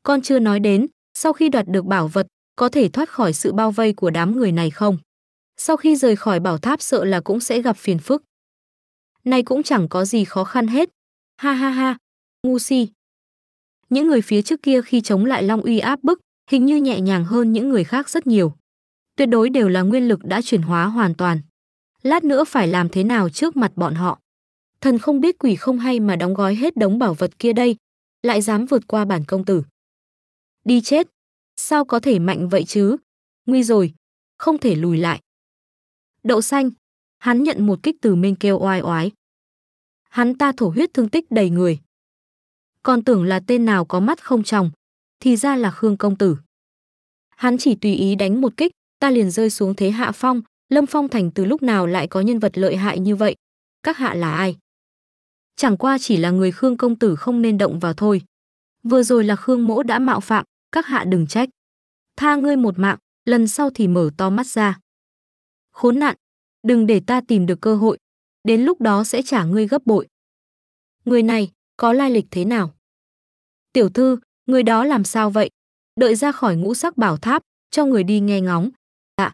Con chưa nói đến, sau khi đoạt được bảo vật, có thể thoát khỏi sự bao vây của đám người này không? Sau khi rời khỏi bảo tháp sợ là cũng sẽ gặp phiền phức. này cũng chẳng có gì khó khăn hết. Ha ha ha, ngu si. Những người phía trước kia khi chống lại Long uy áp bức, hình như nhẹ nhàng hơn những người khác rất nhiều. Tuyệt đối đều là nguyên lực đã chuyển hóa hoàn toàn. Lát nữa phải làm thế nào trước mặt bọn họ. Thần không biết quỷ không hay mà đóng gói hết đống bảo vật kia đây, lại dám vượt qua bản công tử. Đi chết, sao có thể mạnh vậy chứ? Nguy rồi, không thể lùi lại. Đậu xanh. Hắn nhận một kích từ Minh kêu oai oái. Hắn ta thổ huyết thương tích đầy người. Còn tưởng là tên nào có mắt không tròng, thì ra là Khương công tử. Hắn chỉ tùy ý đánh một kích, ta liền rơi xuống thế hạ phong, Lâm Phong Thành từ lúc nào lại có nhân vật lợi hại như vậy? Các hạ là ai? Chẳng qua chỉ là người Khương công tử không nên động vào thôi. Vừa rồi là Khương mỗ đã mạo phạm, các hạ đừng trách. Tha ngươi một mạng, lần sau thì mở to mắt ra. Khốn nạn, đừng để ta tìm được cơ hội, đến lúc đó sẽ trả ngươi gấp bội. Người này có lai lịch thế nào? Tiểu thư, người đó làm sao vậy? Đợi ra khỏi ngũ sắc bảo tháp, cho người đi nghe ngóng. Dạ.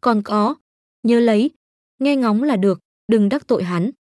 Còn có, nhớ lấy, nghe ngóng là được, đừng đắc tội hắn.